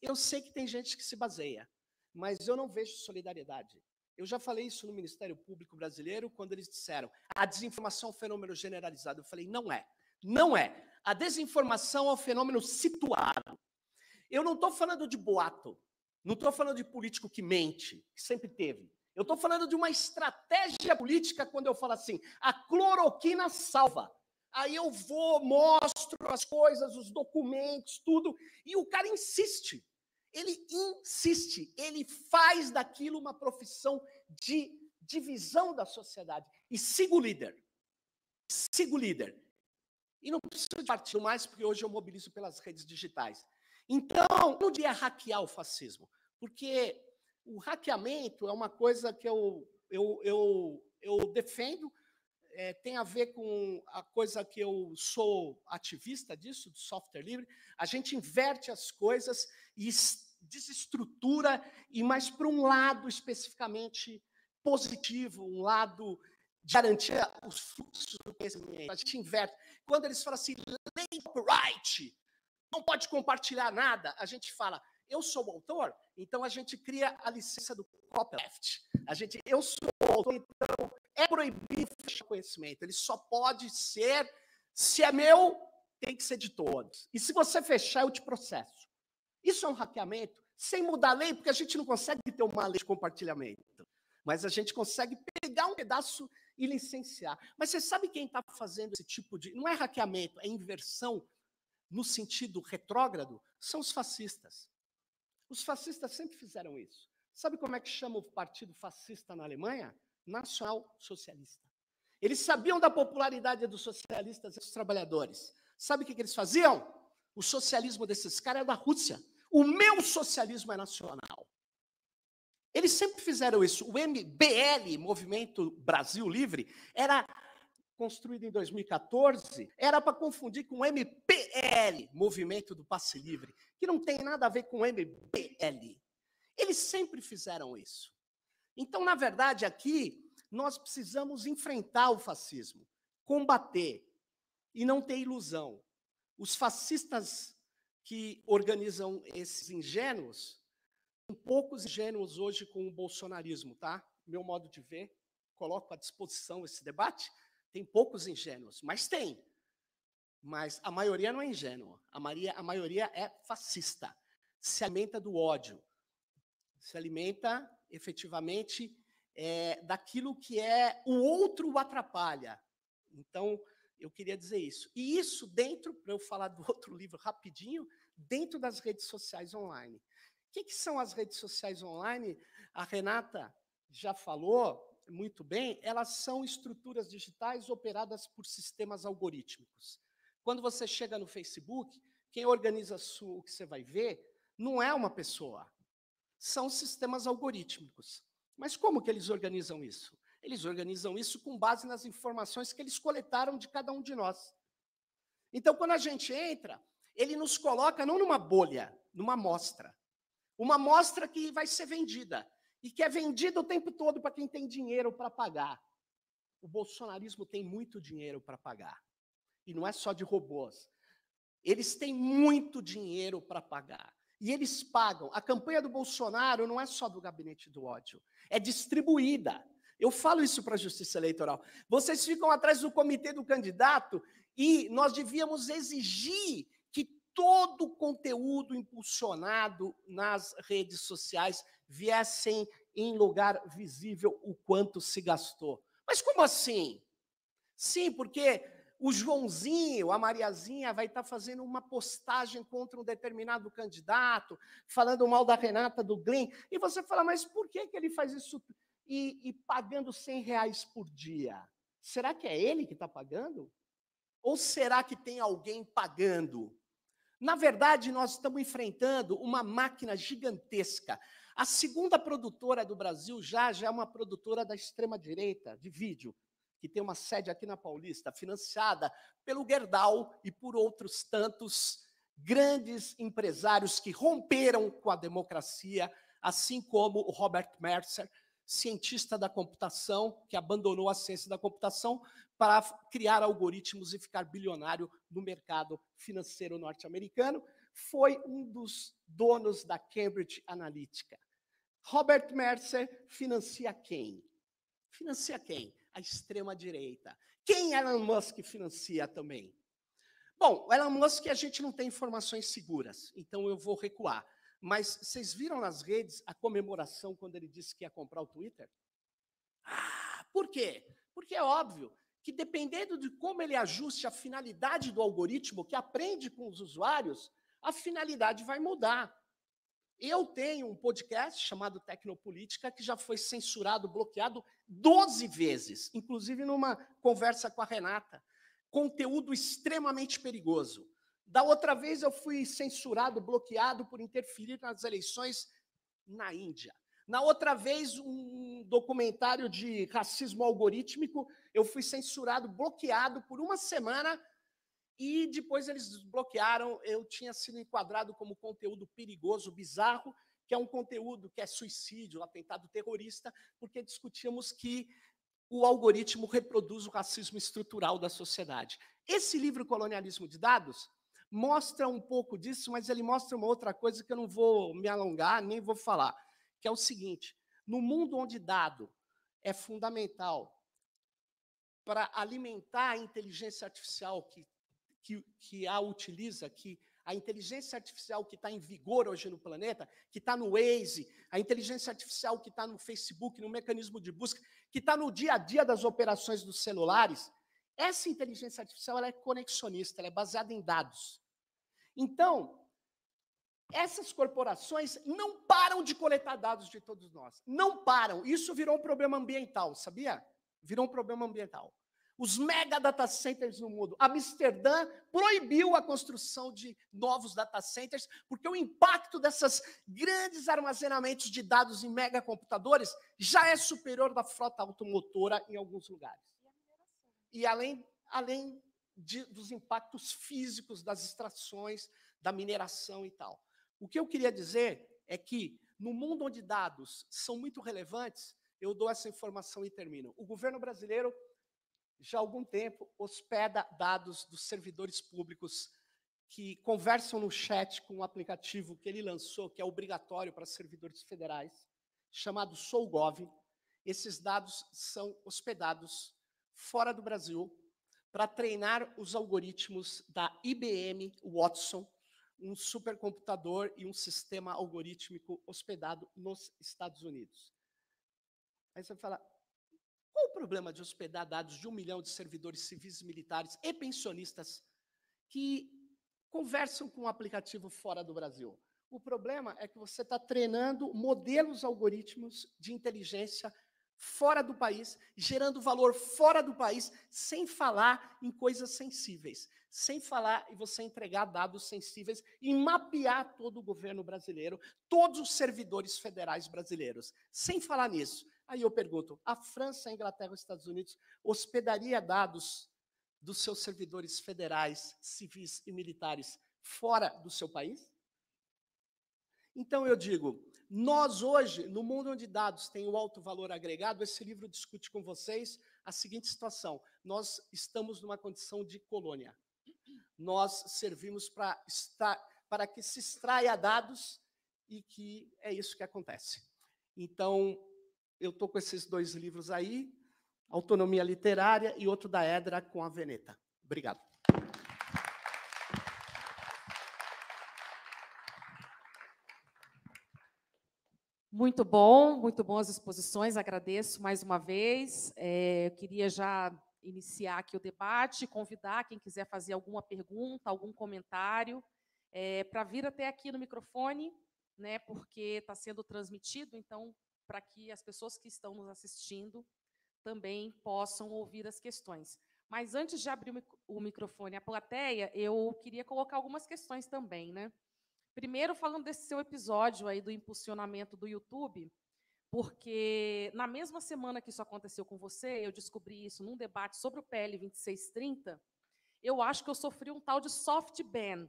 Eu sei que tem gente que se baseia, mas eu não vejo solidariedade. Eu já falei isso no Ministério Público Brasileiro, quando eles disseram a desinformação é um fenômeno generalizado. Eu falei, não é. Não é. A desinformação é um fenômeno situado. Eu não estou falando de boato, não estou falando de político que mente, que sempre teve. Eu estou falando de uma estratégia política quando eu falo assim: a cloroquina salva. Aí eu vou, mostro as coisas, os documentos, tudo, e o cara insiste. Ele insiste, ele faz daquilo uma profissão de divisão da sociedade. E sigo o líder. Sigo o líder. E não preciso de partido mais, porque hoje eu mobilizo pelas redes digitais. Então, onde dia é hackear o fascismo, porque o hackeamento é uma coisa que eu, eu, eu, eu defendo, é, tem a ver com a coisa que eu sou ativista disso, do software livre. A gente inverte as coisas e desestrutura, e mais para um lado especificamente positivo, um lado de garantir os fluxos do conhecimento. A gente inverte. Quando eles falam assim, lei right, não pode compartilhar nada, a gente fala, eu sou o autor, então a gente cria a licença do copyleft. A gente, eu sou o autor, então é proibido fechar conhecimento. Ele só pode ser, se é meu, tem que ser de todos. E se você fechar, eu te processo. Isso é um hackeamento sem mudar a lei, porque a gente não consegue ter uma lei de compartilhamento. Mas a gente consegue pegar um pedaço e licenciar. Mas você sabe quem está fazendo esse tipo de. Não é hackeamento, é inversão no sentido retrógrado? São os fascistas. Os fascistas sempre fizeram isso. Sabe como é que chama o partido fascista na Alemanha? Nacional Socialista. Eles sabiam da popularidade dos socialistas e dos trabalhadores. Sabe o que, que eles faziam? O socialismo desses caras é da Rússia. O meu socialismo é nacional. Eles sempre fizeram isso. O MBL, Movimento Brasil Livre, era construído em 2014, era para confundir com o MPL, Movimento do Passe Livre, que não tem nada a ver com o MBL. Eles sempre fizeram isso. Então, na verdade, aqui nós precisamos enfrentar o fascismo, combater e não ter ilusão. Os fascistas que organizam esses ingênuos, poucos ingênuos hoje com o bolsonarismo, tá? Meu modo de ver, coloco à disposição esse debate tem poucos ingênuos, mas tem. Mas a maioria não é ingênua. A, Maria, a maioria é fascista. Se alimenta do ódio. Se alimenta, efetivamente, é, daquilo que é o outro o atrapalha. Então, eu queria dizer isso. E isso dentro, para eu falar do outro livro rapidinho, dentro das redes sociais online. O que, que são as redes sociais online? A Renata já falou, muito bem, elas são estruturas digitais operadas por sistemas algorítmicos. Quando você chega no Facebook, quem organiza o que você vai ver não é uma pessoa, são sistemas algorítmicos. Mas como que eles organizam isso? Eles organizam isso com base nas informações que eles coletaram de cada um de nós. Então, quando a gente entra, ele nos coloca não numa bolha, numa amostra. Uma amostra que vai ser vendida e que é vendido o tempo todo para quem tem dinheiro para pagar. O bolsonarismo tem muito dinheiro para pagar. E não é só de robôs. Eles têm muito dinheiro para pagar. E eles pagam. A campanha do Bolsonaro não é só do gabinete do ódio, é distribuída. Eu falo isso para a Justiça Eleitoral. Vocês ficam atrás do comitê do candidato e nós devíamos exigir que todo o conteúdo impulsionado nas redes sociais viessem em lugar visível o quanto se gastou. Mas como assim? Sim, porque o Joãozinho, a Mariazinha, vai estar tá fazendo uma postagem contra um determinado candidato, falando mal da Renata, do Glenn, e você fala, mas por que, que ele faz isso e, e pagando 100 reais por dia? Será que é ele que está pagando? Ou será que tem alguém pagando? Na verdade, nós estamos enfrentando uma máquina gigantesca. A segunda produtora do Brasil já, já é uma produtora da extrema-direita de vídeo, que tem uma sede aqui na Paulista, financiada pelo Gerdau e por outros tantos grandes empresários que romperam com a democracia, assim como o Robert Mercer, cientista da computação, que abandonou a ciência da computação para criar algoritmos e ficar bilionário no mercado financeiro norte-americano foi um dos donos da Cambridge Analytica. Robert Mercer financia quem? Financia quem? A extrema-direita. Quem Elon Musk financia também? Bom, Elon Musk a gente não tem informações seguras, então eu vou recuar. Mas vocês viram nas redes a comemoração quando ele disse que ia comprar o Twitter? Ah, por quê? Porque é óbvio que dependendo de como ele ajuste a finalidade do algoritmo que aprende com os usuários, a finalidade vai mudar. Eu tenho um podcast chamado Tecnopolítica que já foi censurado, bloqueado 12 vezes, inclusive numa conversa com a Renata. Conteúdo extremamente perigoso. Da outra vez eu fui censurado, bloqueado por interferir nas eleições na Índia. Na outra vez, um documentário de racismo algorítmico, eu fui censurado, bloqueado por uma semana e depois eles desbloquearam, eu tinha sido enquadrado como conteúdo perigoso, bizarro, que é um conteúdo que é suicídio, um atentado terrorista, porque discutíamos que o algoritmo reproduz o racismo estrutural da sociedade. Esse livro, Colonialismo de Dados, mostra um pouco disso, mas ele mostra uma outra coisa que eu não vou me alongar, nem vou falar, que é o seguinte: no mundo onde dado é fundamental para alimentar a inteligência artificial que que, que a utiliza, que a inteligência artificial que está em vigor hoje no planeta, que está no Waze, a inteligência artificial que está no Facebook, no mecanismo de busca, que está no dia a dia das operações dos celulares, essa inteligência artificial ela é conexionista, ela é baseada em dados. Então, essas corporações não param de coletar dados de todos nós. Não param. Isso virou um problema ambiental, sabia? Virou um problema ambiental os mega data centers no mundo. Amsterdã proibiu a construção de novos data centers, porque o impacto dessas grandes armazenamentos de dados em mega computadores já é superior da frota automotora em alguns lugares. E além, além de, dos impactos físicos das extrações, da mineração e tal. O que eu queria dizer é que, no mundo onde dados são muito relevantes, eu dou essa informação e termino. O governo brasileiro já há algum tempo, hospeda dados dos servidores públicos que conversam no chat com um aplicativo que ele lançou, que é obrigatório para servidores federais, chamado SouGov. Esses dados são hospedados fora do Brasil para treinar os algoritmos da IBM Watson, um supercomputador e um sistema algorítmico hospedado nos Estados Unidos. Aí você fala, qual o problema de hospedar dados de um milhão de servidores civis, militares e pensionistas que conversam com o um aplicativo fora do Brasil? O problema é que você está treinando modelos algoritmos de inteligência fora do país, gerando valor fora do país, sem falar em coisas sensíveis, sem falar e você entregar dados sensíveis e mapear todo o governo brasileiro, todos os servidores federais brasileiros, sem falar nisso. Aí eu pergunto: a França, a Inglaterra, os Estados Unidos hospedaria dados dos seus servidores federais, civis e militares fora do seu país? Então eu digo, nós hoje, no mundo onde dados têm um alto valor agregado, esse livro discute com vocês a seguinte situação: nós estamos numa condição de colônia. Nós servimos para para que se extraia dados e que é isso que acontece. Então, eu estou com esses dois livros aí, Autonomia Literária e outro da Edra com a Veneta. Obrigado. Muito bom, muito bom as exposições, agradeço mais uma vez. É, eu queria já iniciar aqui o debate, convidar quem quiser fazer alguma pergunta, algum comentário, é, para vir até aqui no microfone, né, porque está sendo transmitido, então para que as pessoas que estão nos assistindo também possam ouvir as questões. Mas antes de abrir o microfone à plateia, eu queria colocar algumas questões também, né? Primeiro, falando desse seu episódio aí do impulsionamento do YouTube, porque na mesma semana que isso aconteceu com você, eu descobri isso num debate sobre o PL 2630. Eu acho que eu sofri um tal de soft ban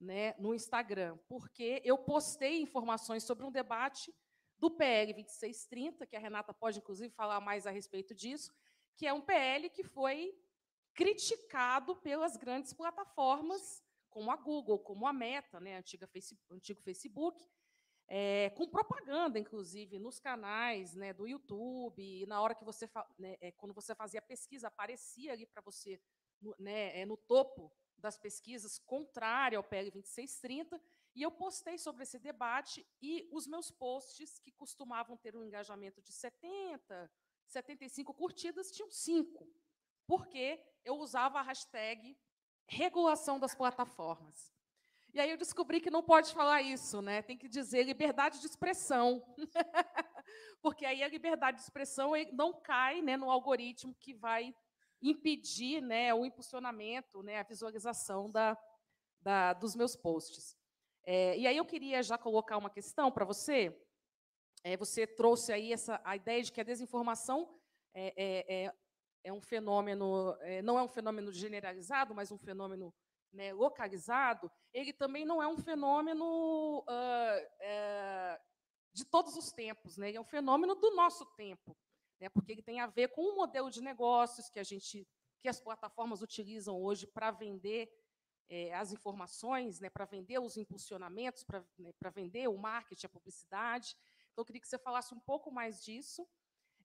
né, no Instagram, porque eu postei informações sobre um debate do PL 2630, que a Renata pode, inclusive, falar mais a respeito disso, que é um PL que foi criticado pelas grandes plataformas, como a Google, como a Meta, né, antiga antigo Facebook, é, com propaganda, inclusive, nos canais né, do YouTube, na hora que você, né, é, quando você fazia pesquisa, aparecia ali para você, no, né, é, no topo das pesquisas, contrária ao PL 2630, e eu postei sobre esse debate e os meus posts, que costumavam ter um engajamento de 70, 75 curtidas, tinham 5, porque eu usava a hashtag regulação das plataformas. E aí eu descobri que não pode falar isso, né? Tem que dizer liberdade de expressão. porque aí a liberdade de expressão eh, não cai né, no algoritmo que vai impedir né, o impulsionamento, né, a visualização da, da, dos meus posts. É, e aí eu queria já colocar uma questão para você. É, você trouxe aí essa, a ideia de que a desinformação é, é, é, é um fenômeno, eh, não é um fenômeno generalizado, mas um fenômeno né, localizado. Ele também não é um fenômeno uh, de todos os tempos, né? ele é um fenômeno do nosso tempo, né? porque ele tem a ver com o modelo de negócios que a gente que as plataformas utilizam hoje para vender é, as informações, né, para vender os impulsionamentos, para né, vender o marketing, a publicidade. Então, eu queria que você falasse um pouco mais disso.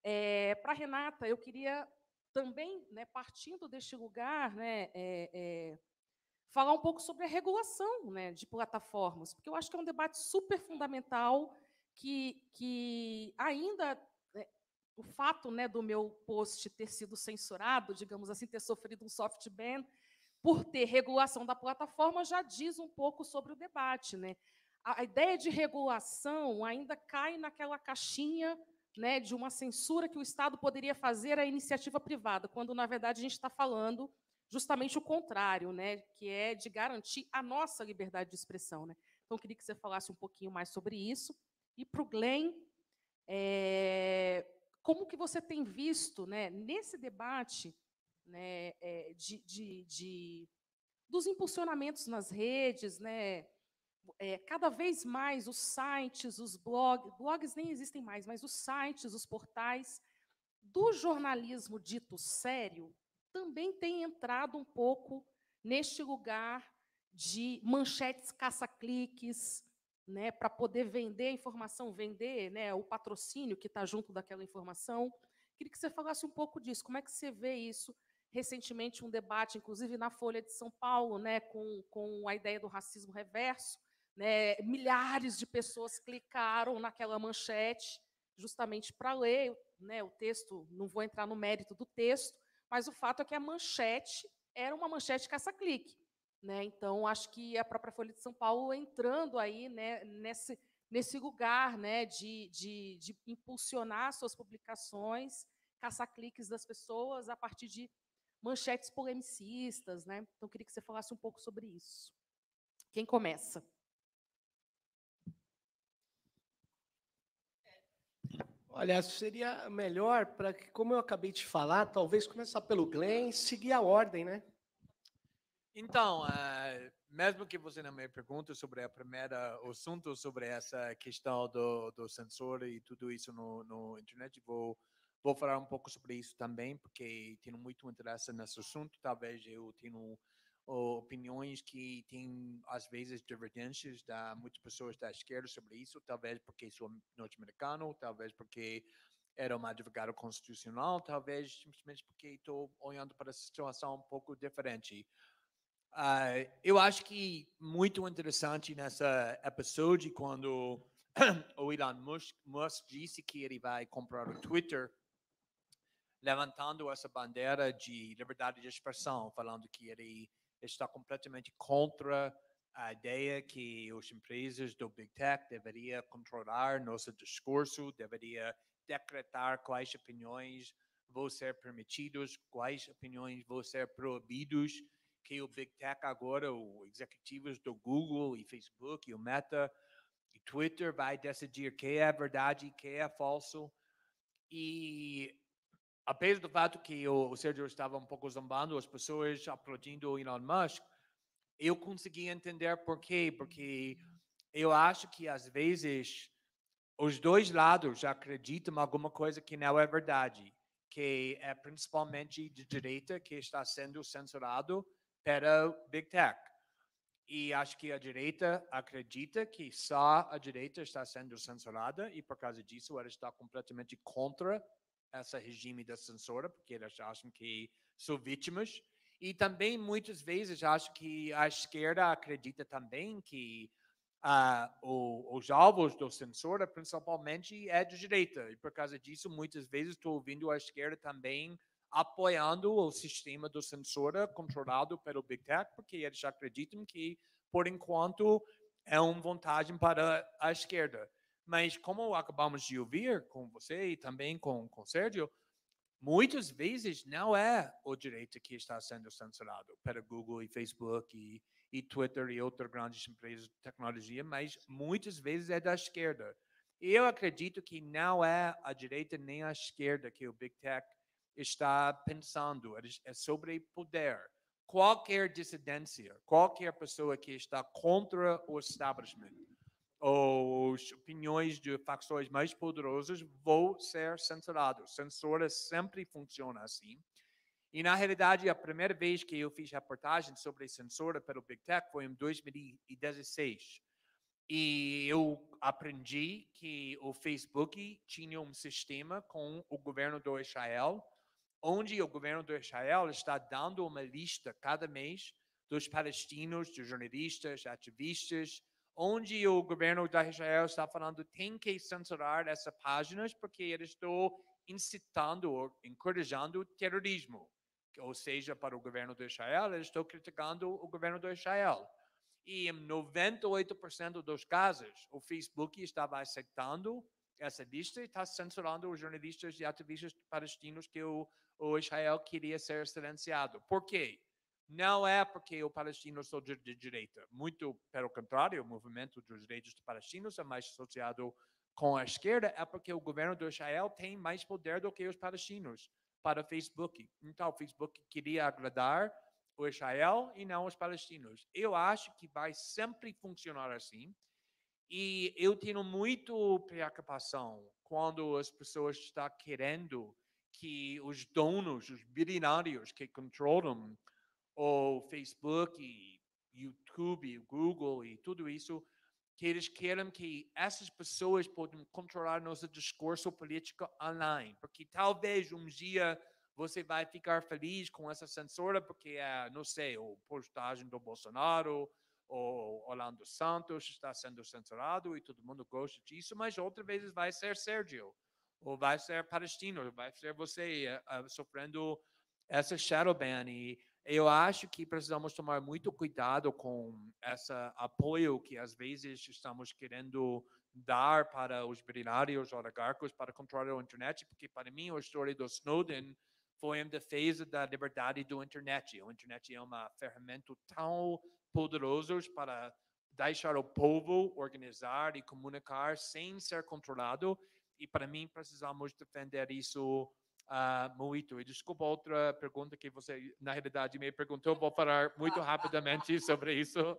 É, eh, para Renata, eu queria também, né, partindo deste lugar, né, é, falar um pouco sobre a regulação né, de plataformas, porque eu acho que é um debate super fundamental que, que ainda né, o fato né, do meu post ter sido censurado, digamos assim, ter sofrido um soft ban, por ter regulação da plataforma, já diz um pouco sobre o debate. Né? A, ideia de regulação ainda cai naquela caixinha né, de uma censura que o Estado poderia fazer à iniciativa privada, quando, na verdade, a gente está falando justamente o contrário, né, que é de garantir a nossa liberdade de expressão. Né? Então, queria que você falasse um pouquinho mais sobre isso. E para o Glenn, é, como que você tem visto né, nesse debate né, é, de, de, de, dos impulsionamentos nas redes, né, é, cada vez mais os sites, os blogs, blogs nem existem mais, mas os sites, os portais do jornalismo dito sério também tem entrado um pouco neste lugar de manchetes caça-cliques, né, para poder vender a informação, vender né, o patrocínio que está junto daquela informação. Queria que você falasse um pouco disso. Como é que você vê isso? recentemente um debate, inclusive na Folha de São Paulo, né, com, com a ideia do racismo reverso. Né, milhares de pessoas clicaram naquela manchete justamente para ler né, o texto. Não vou entrar no mérito do texto, mas o fato é que a manchete era uma manchete caça-clique. Né? Então, acho que a própria Folha de São Paulo entrando aí né, nesse, nesse lugar né, de, de, de impulsionar suas publicações, caça-cliques das pessoas a partir de manchetes polemicistas, né? Então, queria que você falasse um pouco sobre isso. Quem começa? Olha, seria melhor para que, como eu acabei de falar, talvez começar pelo Glenn e seguir a ordem, né? Então, uh, mesmo que você não me pergunte sobre a primeira o assunto, sobre essa questão do, do sensor e tudo isso no, no internet, vou Vou falar um pouco sobre isso também, porque tenho muito interesse nesse assunto. Talvez eu tenha oh, opiniões que têm, às vezes, divergências da muitas pessoas da esquerda sobre isso. Talvez porque sou norte-americano, talvez porque era um advogado constitucional, talvez simplesmente porque estou olhando para a situação um pouco diferente. Uh, eu acho que muito interessante nessa episódio quando o Elon Musk, Musk disse que ele vai comprar o Twitter levantando essa bandeira de liberdade de expressão, falando que ele está completamente contra a ideia que as empresas do Big Tech deveriam controlar nosso discurso, deveriam decretar quais opiniões vão ser permitidas, quais opiniões vão ser proibidas, que o Big Tech agora, os executivos do Google e Facebook e o Meta e Twitter vai decidir que é verdade e que é falso. E apesar do fato que o, o Sérgio estava um pouco zombando as pessoas aplaudindo o Elon Musk, eu consegui entender por quê, porque eu acho que às vezes os dois lados acreditam em alguma coisa que não é verdade, que é principalmente de direita que está sendo censurado para Big Tech. E acho que a direita acredita que só a direita está sendo censurada e por causa disso ela está completamente contra esse regime da censura, porque eles acham que são vítimas. E também, muitas vezes, acho que a esquerda acredita também que uh, o, os alvos do censura, principalmente, é de direita. E, por causa disso, muitas vezes estou ouvindo a esquerda também apoiando o sistema do censura controlado pelo Big Tech, porque eles acreditam que, por enquanto, é uma vantagem para a esquerda. Mas como acabamos de ouvir com você e também com, o Sérgio, muitas vezes não é o direito que está sendo censurado para Google e Facebook e, e Twitter e outras grandes empresas de tecnologia, mas muitas vezes é da esquerda. Eu acredito que não é a direita nem a esquerda que o Big Tech está pensando, é sobre poder. Qualquer dissidência, qualquer pessoa que está contra o establishment, ou opiniões de facções mais poderosos vão ser censurados. Censura sempre funciona assim. E, na realidade, a primeira vez que eu fiz reportagem sobre censura pelo Big Tech foi em 2016. E eu aprendi que o Facebook tinha um sistema com o governo do Israel, onde o governo do Israel está dando uma lista cada mês dos palestinos, dos jornalistas, ativistas, onde o governo de Israel está falando tem que censurar essas páginas porque eles estão incitando ou encorajando o terrorismo. Ou seja, para o governo de Israel, eles estão criticando o governo de Israel. E em 98% dos casos, o Facebook estava aceitando essa lista e está censurando os jornalistas e ativistas palestinos que o, o Israel queria ser silenciado. Por quê? Não é porque o palestino sou de, de direita. Muito pelo contrário, o movimento dos direitos dos palestinos é mais associado com a esquerda, é porque o governo de Israel tem mais poder do que os palestinos para o Facebook. Então, o Facebook queria agradar o Israel e não os palestinos. Eu acho que vai sempre funcionar assim. E eu tenho muito preocupação quando as pessoas estão querendo que os donos, os bilionários que controlam ou Facebook, e YouTube, e Google e tudo isso, que eles querem que essas pessoas possam controlar nosso discurso político online, porque talvez um dia você vai ficar feliz com essa censura, porque, é, não sei, o postagem do Bolsonaro, ou Orlando Santos está sendo censurado e todo mundo gosta disso, mas outra vez vai ser Sérgio, ou vai ser Palestino, vai ser você uh, sofrendo essa shadow ban. E eu acho que precisamos tomar muito cuidado com esse apoio que às vezes estamos querendo dar para os bilionários oligarcas para controlar a internet, porque para mim a história do Snowden foi em defesa da liberdade do internet. A internet é uma ferramenta tão poderosa para deixar o povo organizar e comunicar sem ser controlado. E para mim precisamos defender isso Uh, muito. E desculpa outra pergunta que você, na realidade, me perguntou. Vou falar muito rapidamente sobre isso.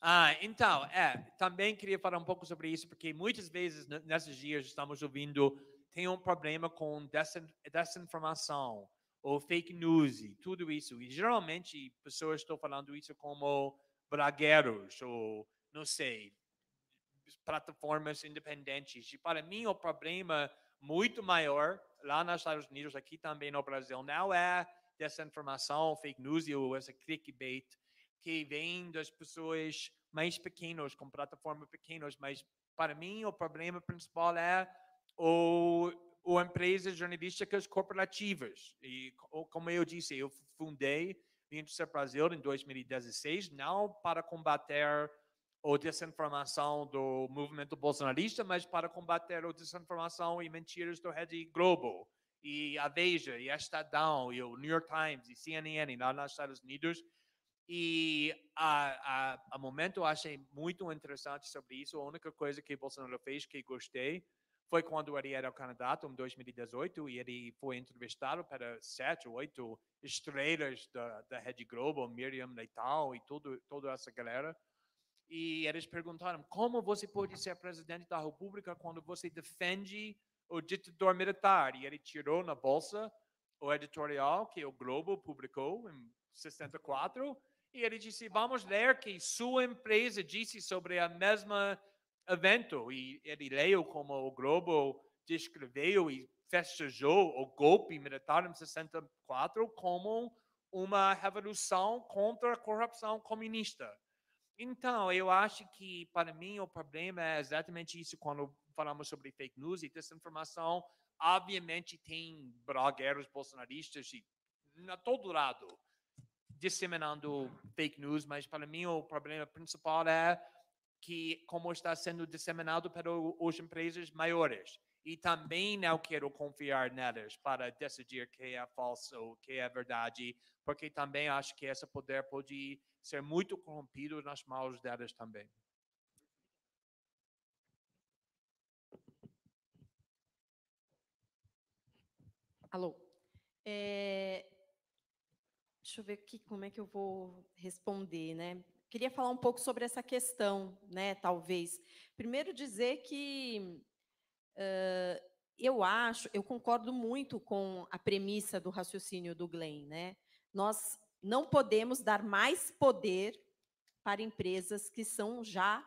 Ah, então, é, também queria falar um pouco sobre isso, porque muitas vezes nesses dias estamos ouvindo tem um problema com desinformação ou fake news e tudo isso. E geralmente pessoas estão falando isso como bragueros ou não sei, plataformas independentes. E para mim, o problema muito maior lá nos Estados Unidos, aqui também no Brasil, não é desinformação, fake news ou essa clickbait que vem das pessoas mais pequenas, com plataformas pequenas, mas para mim o problema principal é o, o empresas jornalísticas corporativas. E como eu disse, eu fundei Vintage Brasil em 2016, não para combater ou desinformação do movimento bolsonarista, mas para combater a desinformação e mentiras do Rede Globo, e a Veja, e a Estadão, e o New York Times, e CNN, lá nos Estados Unidos. E a, a, a momento eu achei muito interessante sobre isso. A única coisa que Bolsonaro fez que gostei foi quando ele era candidato em 2018 e ele foi entrevistado para sete, oito estrelas da, da Rede Globo, Miriam Leitão e todo toda essa galera e eles perguntaram como você pode uhum. ser presidente da República quando você defende o ditador militar. E ele tirou na bolsa o editorial que o Globo publicou em 64 e ele disse: vamos ler que sua empresa disse sobre a mesma evento. E ele leu como o Globo descreveu e festejou o golpe militar em 64 como uma revolução contra a corrupção comunista. Então, eu acho que para mim o problema é exatamente isso quando falamos sobre fake news e desinformação. Obviamente tem blogueiros bolsonaristas e a todo lado disseminando fake news, mas para mim o problema principal é que como está sendo disseminado para as empresas maiores. E também não quero confiar nelas para decidir que é falso ou que é verdade, porque também acho que esse poder pode ser muito corrompido nas mãos delas também. Alô. É... Deixa eu ver aqui como é que eu vou responder, né? queria falar um pouco sobre essa questão, né? Talvez. Primeiro dizer que uh, eu acho, eu concordo muito com a premissa do raciocínio do Glenn, né? Nós não podemos dar mais poder para empresas que são já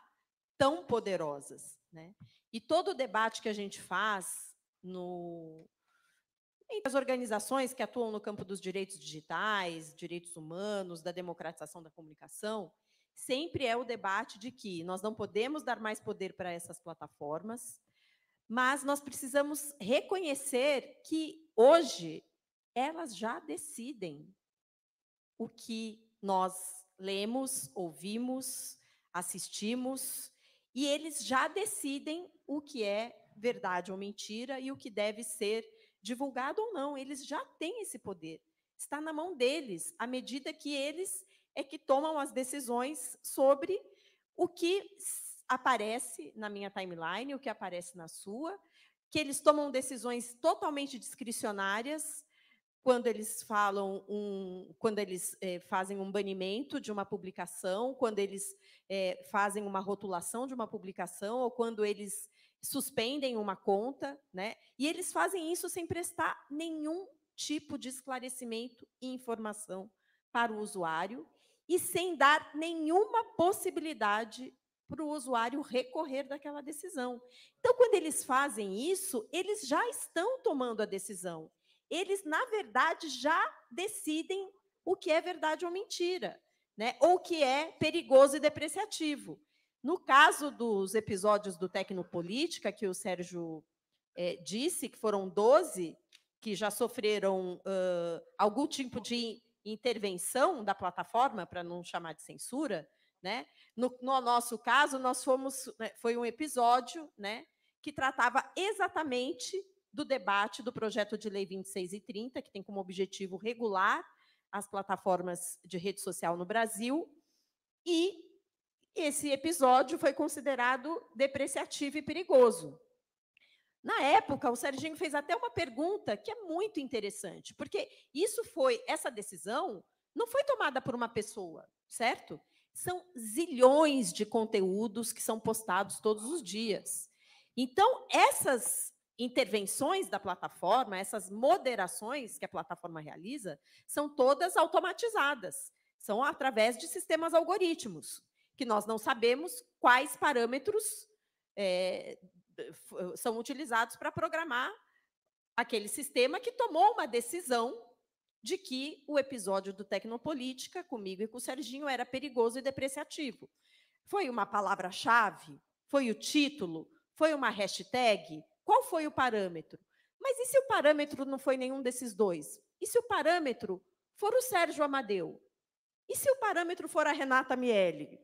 tão poderosas, né? E todo o debate que a gente faz no entre as organizações que atuam no campo dos direitos digitais, direitos humanos, da democratização da comunicação, sempre é o debate de que nós não podemos dar mais poder para essas plataformas, mas nós precisamos reconhecer que hoje elas já decidem o que nós lemos, ouvimos, assistimos, e eles já decidem o que é verdade ou mentira e o que deve ser divulgado ou não. Eles já têm esse poder. Está na mão deles, à medida que eles é que tomam as decisões sobre o que aparece na minha timeline, o que aparece na sua, que eles tomam decisões totalmente discricionárias quando eles falam um, quando eles é, fazem um banimento de uma publicação, quando eles é, fazem uma rotulação de uma publicação ou quando eles suspendem uma conta, né? E eles fazem isso sem prestar nenhum tipo de esclarecimento e informação para o usuário e sem dar nenhuma possibilidade para o usuário recorrer daquela decisão. Então, quando eles fazem isso, eles já estão tomando a decisão. Eles, na verdade, já decidem o que é verdade ou mentira, né? ou que é perigoso e depreciativo. No caso dos episódios do Tecnopolítica, que o Sérgio é, disse, que foram 12, que já sofreram uh, algum tipo de intervenção da plataforma, para não chamar de censura, né? No, no nosso caso, nós fomos, né, foi um episódio, né, que tratava exatamente do debate do projeto de lei 26 e 30, que tem como objetivo regular as plataformas de rede social no Brasil, e esse episódio foi considerado depreciativo e perigoso. Na época, o Serginho fez até uma pergunta que é muito interessante, porque isso foi, essa decisão não foi tomada por uma pessoa, certo? São zilhões de conteúdos que são postados todos os dias. Então, essas intervenções da plataforma, essas moderações que a plataforma realiza, são todas automatizadas, são através de sistemas algoritmos, que nós não sabemos quais parâmetros é, eh, são utilizados para programar aquele sistema que tomou uma decisão de que o episódio do Tecnopolítica, comigo e com o Serginho, era perigoso e depreciativo. Foi uma palavra-chave? Foi o título? Foi uma hashtag? Qual foi o parâmetro? Mas e se o parâmetro não foi nenhum desses dois? E se o parâmetro for o Sérgio Amadeu? E se o parâmetro for a Renata Miele?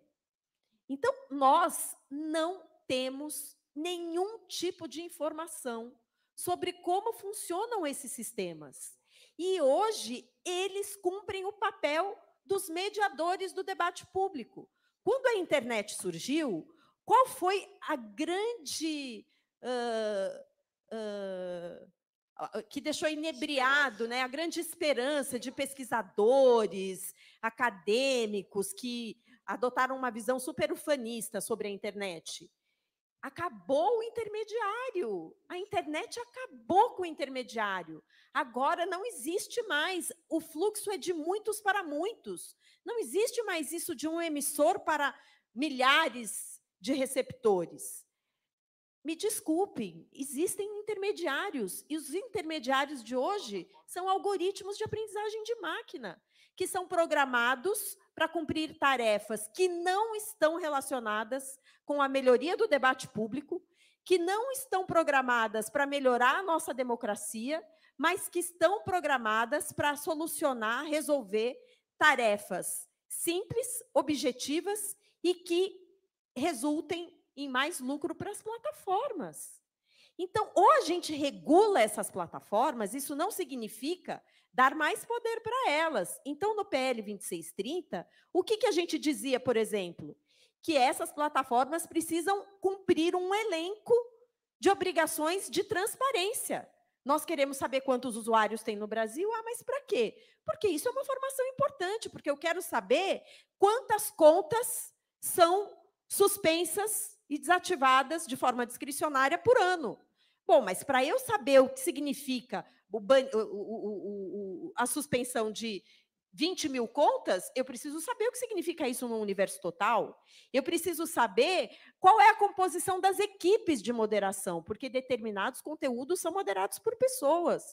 Então, nós não temos nenhum tipo de informação sobre como funcionam esses sistemas. E hoje eles cumprem o papel dos mediadores do debate público. Quando a internet surgiu, qual foi a grande. Uh, uh, que deixou inebriado né, a grande esperança de pesquisadores, acadêmicos que adotaram uma visão super ufanista sobre a internet? Acabou o intermediário. A internet acabou com o intermediário. Agora não existe mais. O fluxo é de muitos para muitos. Não existe mais isso de um emissor para milhares de receptores. Me desculpem, existem intermediários. E os intermediários de hoje são algoritmos de aprendizagem de máquina, que são programados para cumprir tarefas que não estão relacionadas com a melhoria do debate público, que não estão programadas para melhorar a nossa democracia, mas que estão programadas para solucionar, resolver tarefas simples, objetivas e que resultem em mais lucro para as plataformas. Então, ou a gente regula essas plataformas, isso não significa dar mais poder para elas. Então, no PL 2630, o que, que a gente dizia, por exemplo? Que essas plataformas precisam cumprir um elenco de obrigações de transparência. Nós queremos saber quantos usuários tem no Brasil. Ah, mas para quê? Porque isso é uma formação importante, porque eu quero saber quantas contas são suspensas e desativadas de forma discricionária por ano. Bom, mas para eu saber o que significa o, o, o, a suspensão de 20 mil contas, eu preciso saber o que significa isso no universo total. Eu preciso saber qual é a composição das equipes de moderação, porque determinados conteúdos são moderados por pessoas.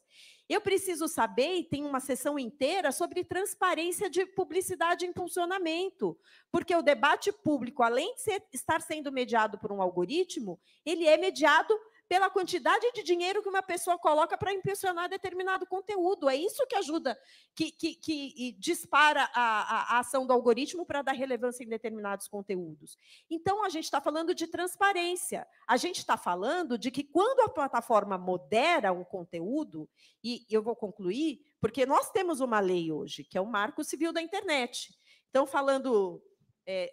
Eu preciso saber, e tem uma sessão inteira sobre transparência de publicidade em funcionamento, porque o debate público, além de ser, estar sendo mediado por um algoritmo, ele é mediado pela quantidade de dinheiro que uma pessoa coloca para impressionar determinado conteúdo. É isso que ajuda, que, que, que dispara a, a, a ação do algoritmo para dar relevância em determinados conteúdos. Então, a gente está falando de transparência. A gente está falando de que quando a plataforma modera um conteúdo, e eu vou concluir, porque nós temos uma lei hoje, que é o Marco Civil da Internet. Então, falando é,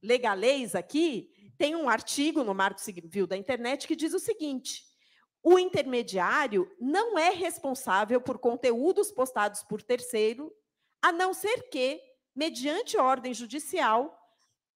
legalês aqui, tem um artigo no Marco Civil da Internet que diz o seguinte: o intermediário não é responsável por conteúdos postados por terceiro, a não ser que, mediante ordem judicial,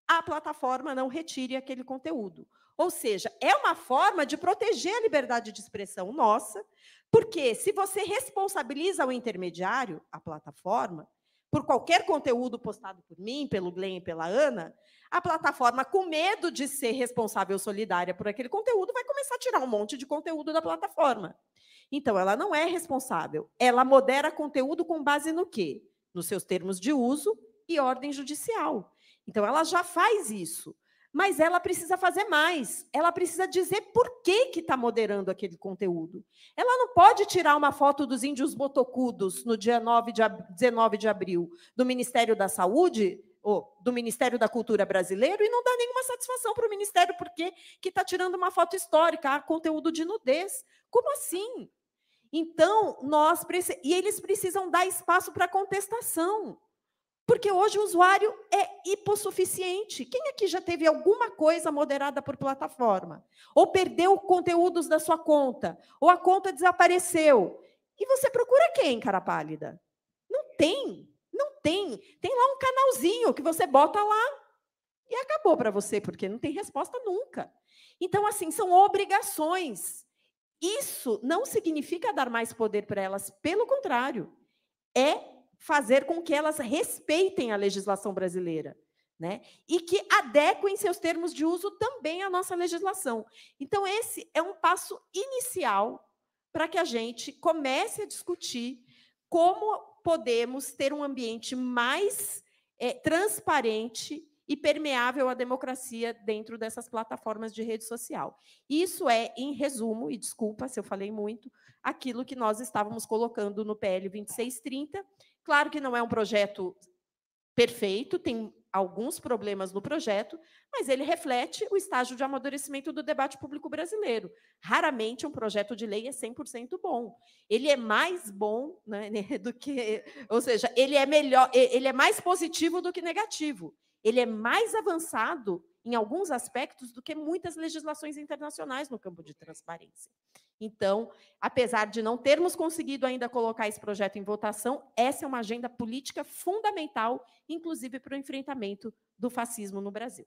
a plataforma não retire aquele conteúdo. Ou seja, é uma forma de proteger a liberdade de expressão nossa, porque se você responsabiliza o intermediário, a plataforma, por qualquer conteúdo postado por mim, pelo Glenn e pela Ana, a plataforma, com medo de ser responsável solidária por aquele conteúdo, vai começar a tirar um monte de conteúdo da plataforma. Então, ela não é responsável. Ela modera conteúdo com base no quê? Nos seus termos de uso e ordem judicial. Então, ela já faz isso mas ela precisa fazer mais. Ela precisa dizer por que que está moderando aquele conteúdo. Ela não pode tirar uma foto dos índios botocudos no dia 9 de 19 de abril do Ministério da Saúde ou do Ministério da Cultura brasileiro e não dar nenhuma satisfação para o Ministério porque que está tirando uma foto histórica, ah, conteúdo de nudez. Como assim? Então nós e eles precisam dar espaço para contestação. Porque hoje o usuário é hipossuficiente. Quem aqui já teve alguma coisa moderada por plataforma? Ou perdeu conteúdos da sua conta? Ou a conta desapareceu? E você procura quem, cara pálida? Não tem. Não tem. Tem lá um canalzinho que você bota lá e acabou para você, porque não tem resposta nunca. Então, assim, são obrigações. Isso não significa dar mais poder para elas, pelo contrário, é fazer com que elas respeitem a legislação brasileira. Né? E que adequem seus termos de uso também à nossa legislação. Então, esse é um passo inicial para que a gente comece a discutir como podemos ter um ambiente mais é, transparente e permeável à democracia dentro dessas plataformas de rede social. Isso é, em resumo, e desculpa se eu falei muito, aquilo que nós estávamos colocando no PL 2630 Claro que não é um projeto perfeito, tem alguns problemas no projeto, mas ele reflete o estágio de amadurecimento do debate público brasileiro. Raramente um projeto de lei é 100% bom. Ele é mais bom né, né, do que, ou seja, ele é melhor, ele é mais positivo do que negativo. Ele é mais avançado em alguns aspectos do que muitas legislações internacionais no campo de transparência. Então, apesar de não termos conseguido ainda colocar esse projeto em votação, essa é uma agenda política fundamental, inclusive para o enfrentamento do fascismo no Brasil.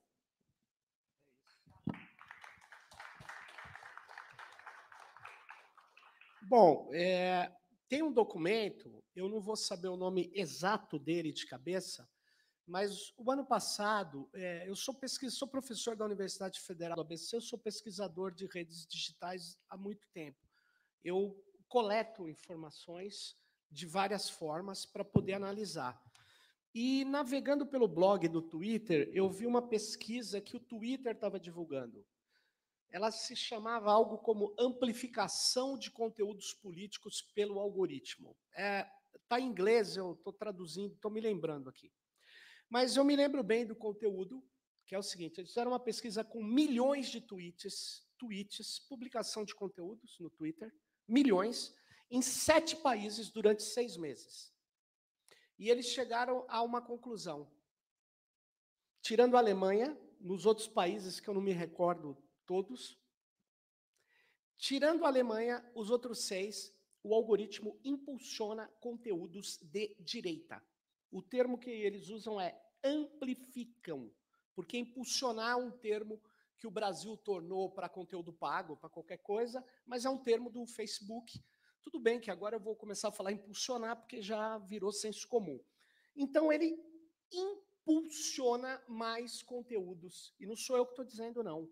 Bom, é, tem um documento, eu não vou saber o nome exato dele de cabeça, mas o ano passado, é, eu sou, pesquisa, sou professor da Universidade Federal do ABC, eu sou pesquisador de redes digitais há muito tempo. Eu coleto informações de várias formas para poder analisar. E navegando pelo blog do Twitter, eu vi uma pesquisa que o Twitter estava divulgando. Ela se chamava algo como amplificação de conteúdos políticos pelo algoritmo. Está é, tá em inglês, eu estou traduzindo, estou me lembrando aqui. Mas eu me lembro bem do conteúdo, que é o seguinte: eles fizeram uma pesquisa com milhões de tweets, tweets, publicação de conteúdos no Twitter, milhões, em sete países durante seis meses. E eles chegaram a uma conclusão. Tirando a Alemanha, nos outros países que eu não me recordo todos, tirando a Alemanha, os outros seis, o algoritmo impulsiona conteúdos de direita. O termo que eles usam é amplificam, porque é impulsionar é um termo que o Brasil tornou para conteúdo pago, para qualquer coisa, mas é um termo do Facebook. Tudo bem que agora eu vou começar a falar impulsionar, porque já virou senso comum. Então, ele impulsiona mais conteúdos. E não sou eu que estou dizendo, não.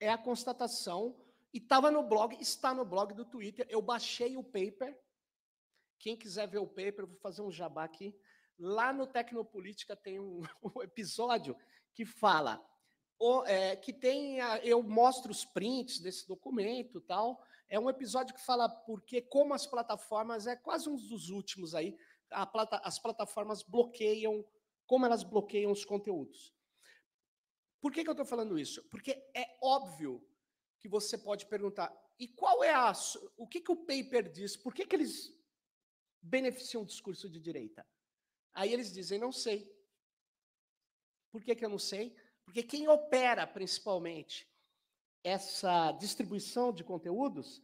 É a constatação. E estava no blog, está no blog do Twitter. Eu baixei o paper. Quem quiser ver o paper, eu vou fazer um jabá aqui. Lá no Tecnopolítica tem um, um episódio que fala o, é, que tem a, eu mostro os prints desse documento tal é um episódio que fala porque como as plataformas é quase um dos últimos aí plata, as plataformas bloqueiam como elas bloqueiam os conteúdos por que, que eu estou falando isso porque é óbvio que você pode perguntar e qual é a o que que o paper diz por que que eles beneficiam o discurso de direita Aí eles dizem: não sei. Por que, que eu não sei? Porque quem opera principalmente essa distribuição de conteúdos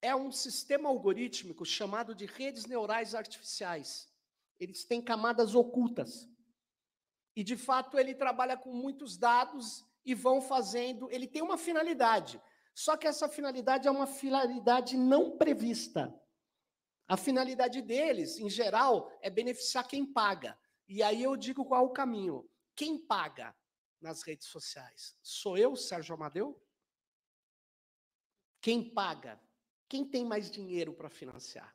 é um sistema algorítmico chamado de redes neurais artificiais. Eles têm camadas ocultas. E, de fato, ele trabalha com muitos dados e vão fazendo. Ele tem uma finalidade. Só que essa finalidade é uma finalidade não prevista. A finalidade deles, em geral, é beneficiar quem paga. E aí eu digo qual o caminho. Quem paga nas redes sociais? Sou eu, Sérgio Amadeu? Quem paga? Quem tem mais dinheiro para financiar?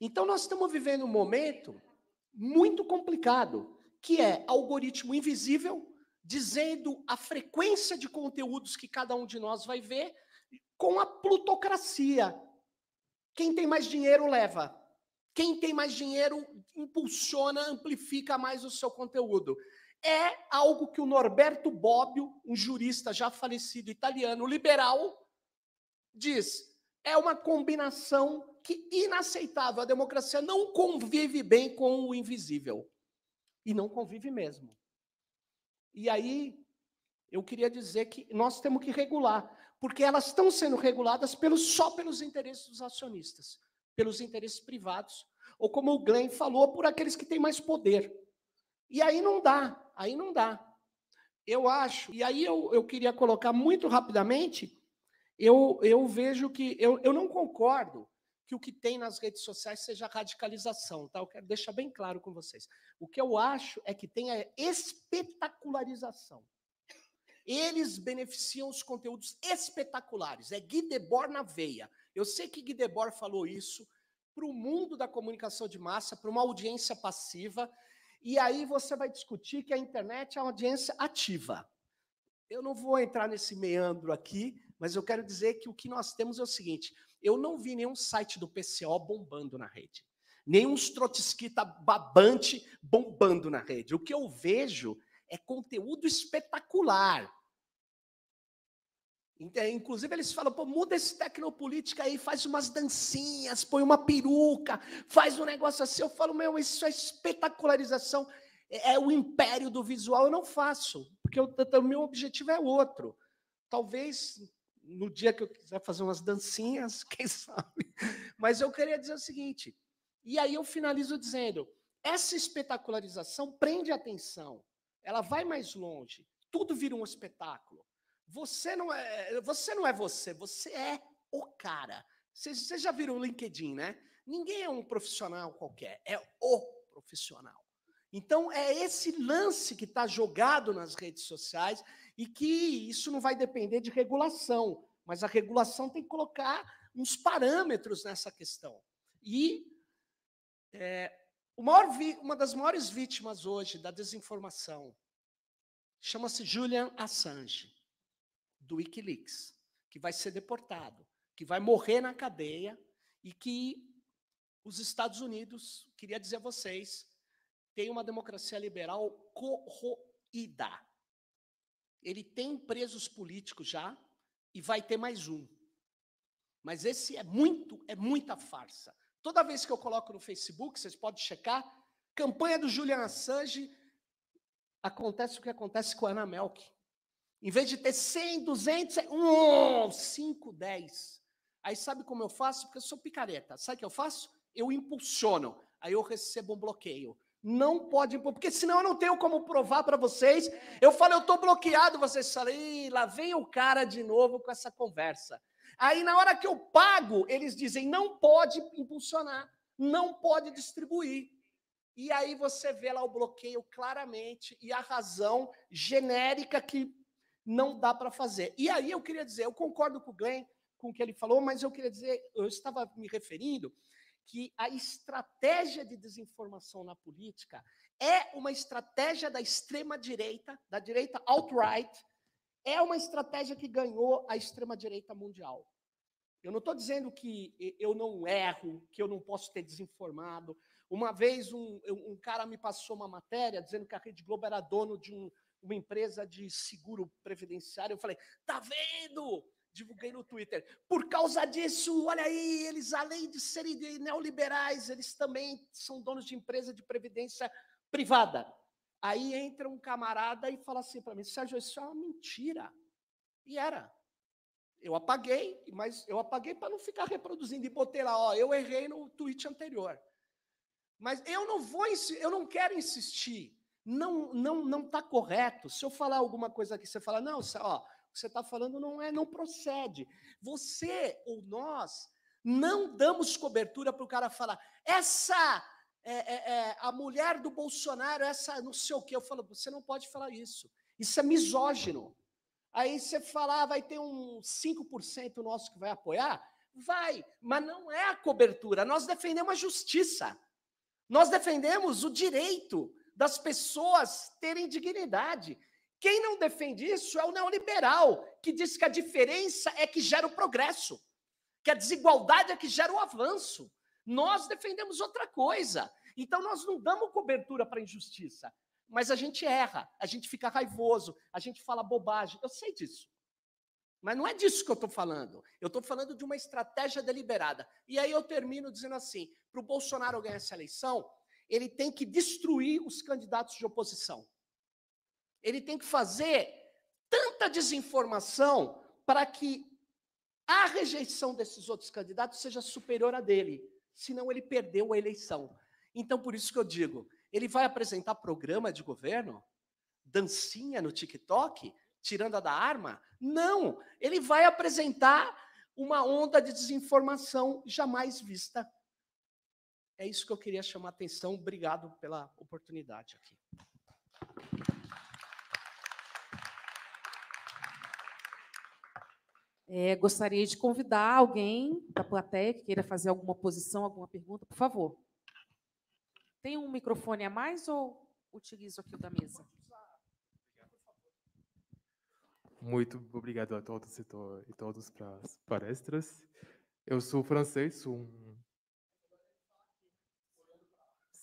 Então, nós estamos vivendo um momento muito complicado, que é algoritmo invisível, dizendo a frequência de conteúdos que cada um de nós vai ver, com a plutocracia, quem tem mais dinheiro leva. Quem tem mais dinheiro impulsiona, amplifica mais o seu conteúdo. É algo que o Norberto Bobbio, um jurista já falecido italiano, liberal, diz. É uma combinação que inaceitável. A democracia não convive bem com o invisível. E não convive mesmo. E aí, eu queria dizer que nós temos que regular porque elas estão sendo reguladas pelo, só pelos interesses dos acionistas, pelos interesses privados, ou como o Glenn falou, por aqueles que têm mais poder. E aí não dá, aí não dá. Eu acho, e aí eu, eu queria colocar muito rapidamente, eu, eu vejo que, eu, eu não concordo que o que tem nas redes sociais seja radicalização, tá? Eu quero deixar bem claro com vocês. O que eu acho é que tem a espetacularização. Eles beneficiam os conteúdos espetaculares. É Guy Debord na veia. Eu sei que Guy Debord falou isso para o mundo da comunicação de massa, para uma audiência passiva. E aí você vai discutir que a internet é uma audiência ativa. Eu não vou entrar nesse meandro aqui, mas eu quero dizer que o que nós temos é o seguinte: eu não vi nenhum site do PCO bombando na rede, nenhum trotskita babante bombando na rede. O que eu vejo é conteúdo espetacular, eh, inclusive, eles falam, pô, muda esse tecnopolítica aí, faz umas dancinhas, põe uma peruca, faz um negócio assim. Eu falo, meu, isso é espetacularização, é, é o império do visual. Eu não faço, porque o meu objetivo é outro. Talvez no dia que eu quiser fazer umas dancinhas, quem sabe. Mas eu queria dizer o seguinte, e aí eu finalizo dizendo, essa espetacularização prende a atenção, ela vai mais longe, tudo vira um espetáculo. Você não é você, não é você, você é o cara. Vocês já viram o LinkedIn, né? Ninguém é um profissional qualquer, é o profissional. Então, é esse lance que está jogado nas redes sociais e que isso não vai depender de regulação, mas a regulação tem que colocar uns parâmetros nessa questão. E é, uma das maiores vítimas hoje da desinformação chama-se Julian Assange do Wikileaks, que vai ser deportado, que vai morrer na cadeia e que os Estados Unidos, queria dizer a vocês, tem uma democracia liberal corroída. Ele tem presos políticos já e vai ter mais um. Mas esse é muito, é muita farsa. Toda vez que eu coloco no Facebook, vocês podem checar, campanha do Julian Assange, acontece o que acontece com a Ana Melk. Em vez de ter 100, 200, é um, 5, 10. Aí sabe como eu faço? Porque eu sou picareta. Sabe o que eu faço? Eu impulsiono. Aí eu recebo um bloqueio. Não pode, porque senão eu não tenho como provar para vocês. Eu falo, eu estou bloqueado. Vocês falam, lá vem o cara de novo com essa conversa. Aí na hora que eu pago, eles dizem, não pode impulsionar, não pode distribuir. E aí você vê lá o bloqueio claramente e a razão genérica que não dá para fazer. E aí eu queria dizer, eu concordo com o Glenn, com o que ele falou, mas eu queria dizer, eu estava me referindo que a estratégia de desinformação na política é uma estratégia da extrema direita, da direita alt-right, é uma estratégia que ganhou a extrema direita mundial. Eu não estou dizendo que eu não erro, que eu não posso ter desinformado. Uma vez um, um cara me passou uma matéria dizendo que a Rede Globo era dono de um, uma empresa de seguro previdenciário. Eu falei, tá vendo? Divulguei no Twitter. Por causa disso, olha aí, eles além de serem neoliberais, eles também são donos de empresa de previdência privada. Aí entra um camarada e fala assim para mim, Sérgio, isso é uma mentira. E era. Eu apaguei, mas eu apaguei para não ficar reproduzindo e botei lá, ó, eu errei no tweet anterior. Mas eu não vou, eu não quero insistir não não não está correto. Se eu falar alguma coisa aqui, você fala: "Não, ó, o que você está falando não é, não procede". Você ou nós não damos cobertura para o cara falar: "Essa é, é, é, a mulher do Bolsonaro, essa não sei o quê". Eu falo: "Você não pode falar isso. Isso é misógino". Aí você fala, ah, vai ter um 5% nosso que vai apoiar? Vai, mas não é a cobertura. Nós defendemos a justiça. Nós defendemos o direito das pessoas terem dignidade. Quem não defende isso é o neoliberal, que diz que a diferença é que gera o progresso, que a desigualdade é que gera o avanço. Nós defendemos outra coisa. Então, nós não damos cobertura para a injustiça, mas a gente erra, a gente fica raivoso, a gente fala bobagem. Eu sei disso. Mas não é disso que eu estou falando. Eu estou falando de uma estratégia deliberada. E aí eu termino dizendo assim: para o Bolsonaro ganhar essa eleição, ele tem que destruir os candidatos de oposição. Ele tem que fazer tanta desinformação para que a rejeição desses outros candidatos seja superior à dele, senão ele perdeu a eleição. Então, por isso que eu digo, ele vai apresentar programa de governo, dancinha no TikTok, tirando a da arma? Não, ele vai apresentar uma onda de desinformação jamais vista é isso que eu queria chamar a atenção. Obrigado pela oportunidade aqui. É, gostaria de convidar alguém da plateia que queira fazer alguma posição, alguma pergunta, por favor. Tem um microfone a mais ou utilizo aqui o da mesa? Muito obrigado a todos e, to e todos para as palestras. Eu sou francês, sou um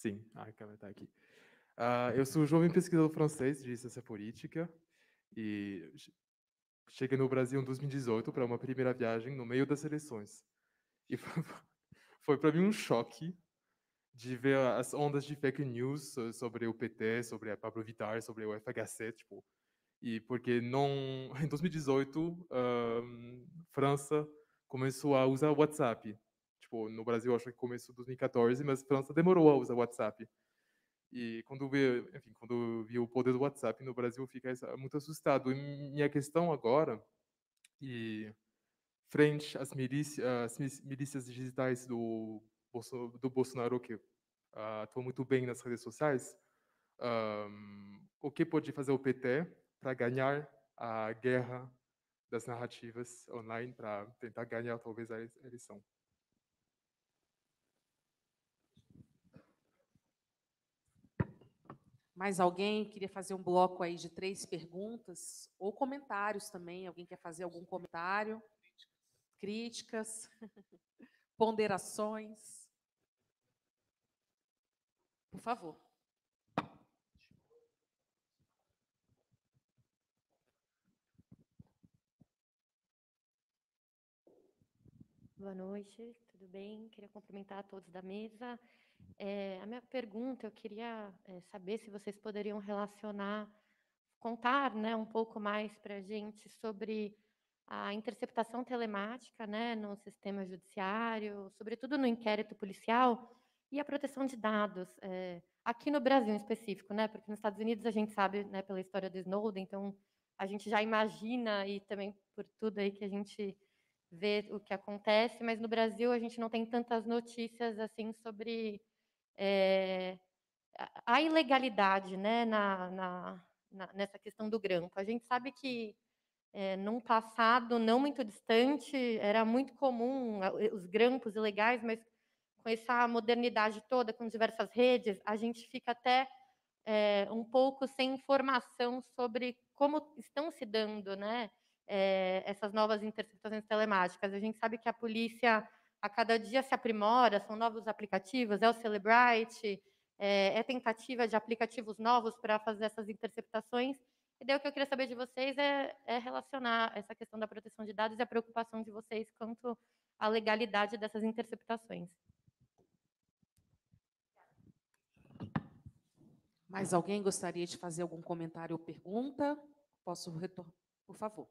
Sim, a câmera está aqui. Uh, eu sou um jovem pesquisador francês de ciência política e cheguei no Brasil em 2018 para uma primeira viagem no meio das eleições. E foi, foi para mim um choque de ver as ondas de fake news sobre o PT, sobre a Pablo Vittar, sobre o FHC, tipo, e porque não em 2018 a França começou a usar o WhatsApp Tipo, no Brasil acho que começo de 2014, mas a França demorou a usar o WhatsApp. E quando vi, enfim, quando vi o poder do WhatsApp no Brasil, fica muito assustado. E minha questão agora e frente às milícias, às milícias digitais do, do Bolsonaro que uh, ah, atuam muito bem nas redes sociais, um, o que pode fazer o PT para ganhar a guerra das narrativas online, para tentar ganhar talvez a eleição? Mais alguém queria fazer um bloco aí de três perguntas ou comentários também? Alguém quer fazer algum comentário? Críticas, ponderações? Por favor. Boa noite, tudo bem? Queria cumprimentar a todos da mesa. É, a minha pergunta, eu queria é, saber se vocês poderiam relacionar, contar né, um pouco mais para a gente sobre a interceptação telemática né, no sistema judiciário, sobretudo no inquérito policial, e a proteção de dados, é, aqui no Brasil em específico, né, porque nos Estados Unidos a gente sabe né, pela história do Snowden, então a gente já imagina e também por tudo aí que a gente vê o que acontece, mas no Brasil a gente não tem tantas notícias assim sobre é, a ilegalidade né, na, na, na, nessa questão do grampo. A gente sabe que é, num passado não muito distante era muito comum eh, os grampos ilegais, mas com essa modernidade toda, com diversas redes, a gente fica até é, um pouco sem informação sobre como estão se dando né, é, essas novas interceptações telemáticas. A gente sabe que a polícia a cada dia se aprimora, são novos aplicativos, é o Celebrite, é, é tentativa de aplicativos novos para fazer essas interceptações. E daí o que eu queria saber de vocês é, é, relacionar essa questão da proteção de dados e a preocupação de vocês quanto à legalidade dessas interceptações. Mais alguém gostaria de fazer algum comentário ou pergunta? Posso retornar? Por favor.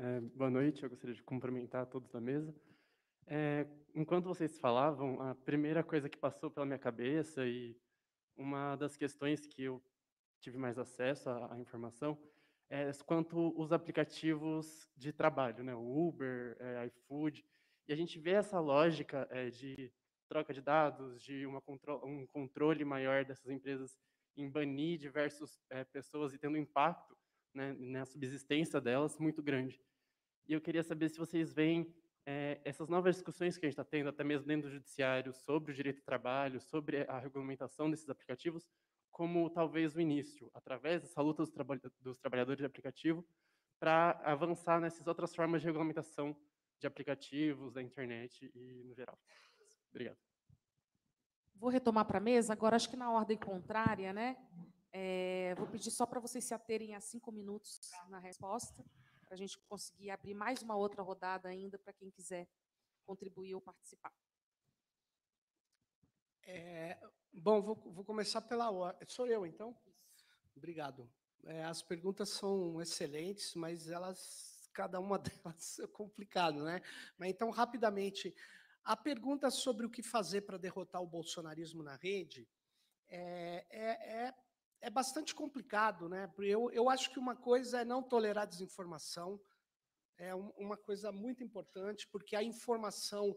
É, boa noite, eu gostaria de cumprimentar todos da mesa. É, enquanto vocês falavam, a primeira coisa que passou pela minha cabeça e uma das questões que eu tive mais acesso à, à informação é quanto os aplicativos de trabalho, né? Uber, é, iFood, e a gente vê essa lógica é, de troca de dados, de contro um controle maior dessas empresas em banir diversas é, pessoas e tendo impacto né, na subsistência delas muito grande. E eu queria saber se vocês veem é, essas novas discussões que a gente está tendo, até mesmo dentro do judiciário, sobre o direito do trabalho, sobre a regulamentação desses aplicativos, como talvez o início, através dessa luta dos, traba dos trabalhadores de aplicativo, para avançar nessas outras formas de regulamentação de aplicativos, da internet e no geral. Obrigado. Vou retomar para a mesa, agora acho que na ordem contrária, né? É, vou pedir só para vocês se aterem a cinco minutos na resposta para a gente conseguir abrir mais uma outra rodada ainda para quem quiser contribuir ou participar. É, bom, vou, vou, começar pela hora. Sou eu, então? Obrigado. É, as perguntas são excelentes, mas elas, cada uma delas é complicado, né? Mas então, rapidamente, a pergunta sobre o que fazer para derrotar o bolsonarismo na rede é, é, é é bastante complicado, né? Eu, eu acho que uma coisa é não tolerar desinformação, é um, uma coisa muito importante, porque a informação,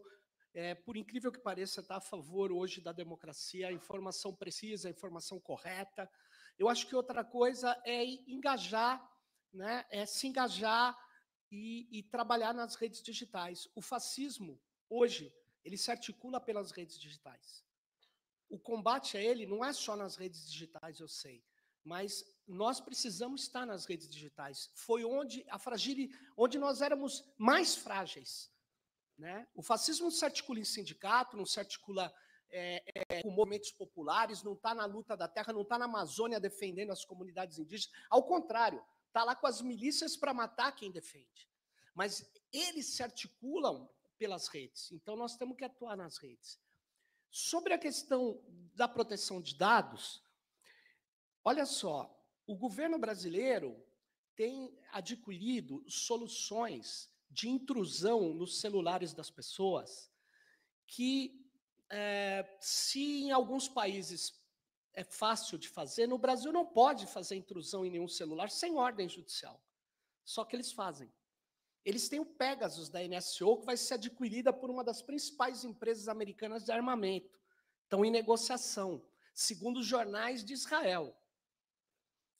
é, por incrível que pareça, está a favor hoje da democracia, a informação precisa, a informação correta. Eu acho que outra coisa é engajar, né? é se engajar e, e trabalhar nas redes digitais. O fascismo, hoje, ele se articula pelas redes digitais o combate a ele não é só nas redes digitais, eu sei, mas nós precisamos estar nas redes digitais. Foi onde a fragile, onde nós éramos mais frágeis. Né? O fascismo não se articula em sindicato, não se articula é, é, com movimentos populares, não está na luta da terra, não está na Amazônia defendendo as comunidades indígenas. Ao contrário, está lá com as milícias para matar quem defende. Mas eles se articulam pelas redes. Então nós temos que atuar nas redes. Sobre a questão da proteção de dados, olha só, o governo brasileiro tem adquirido soluções de intrusão nos celulares das pessoas que, é, se em alguns países é fácil de fazer, no Brasil não pode fazer intrusão em nenhum celular sem ordem judicial. Só que eles fazem. Eles têm o Pegasus da NSO, que vai ser adquirida por uma das principais empresas americanas de armamento. Estão em negociação, segundo os jornais de Israel.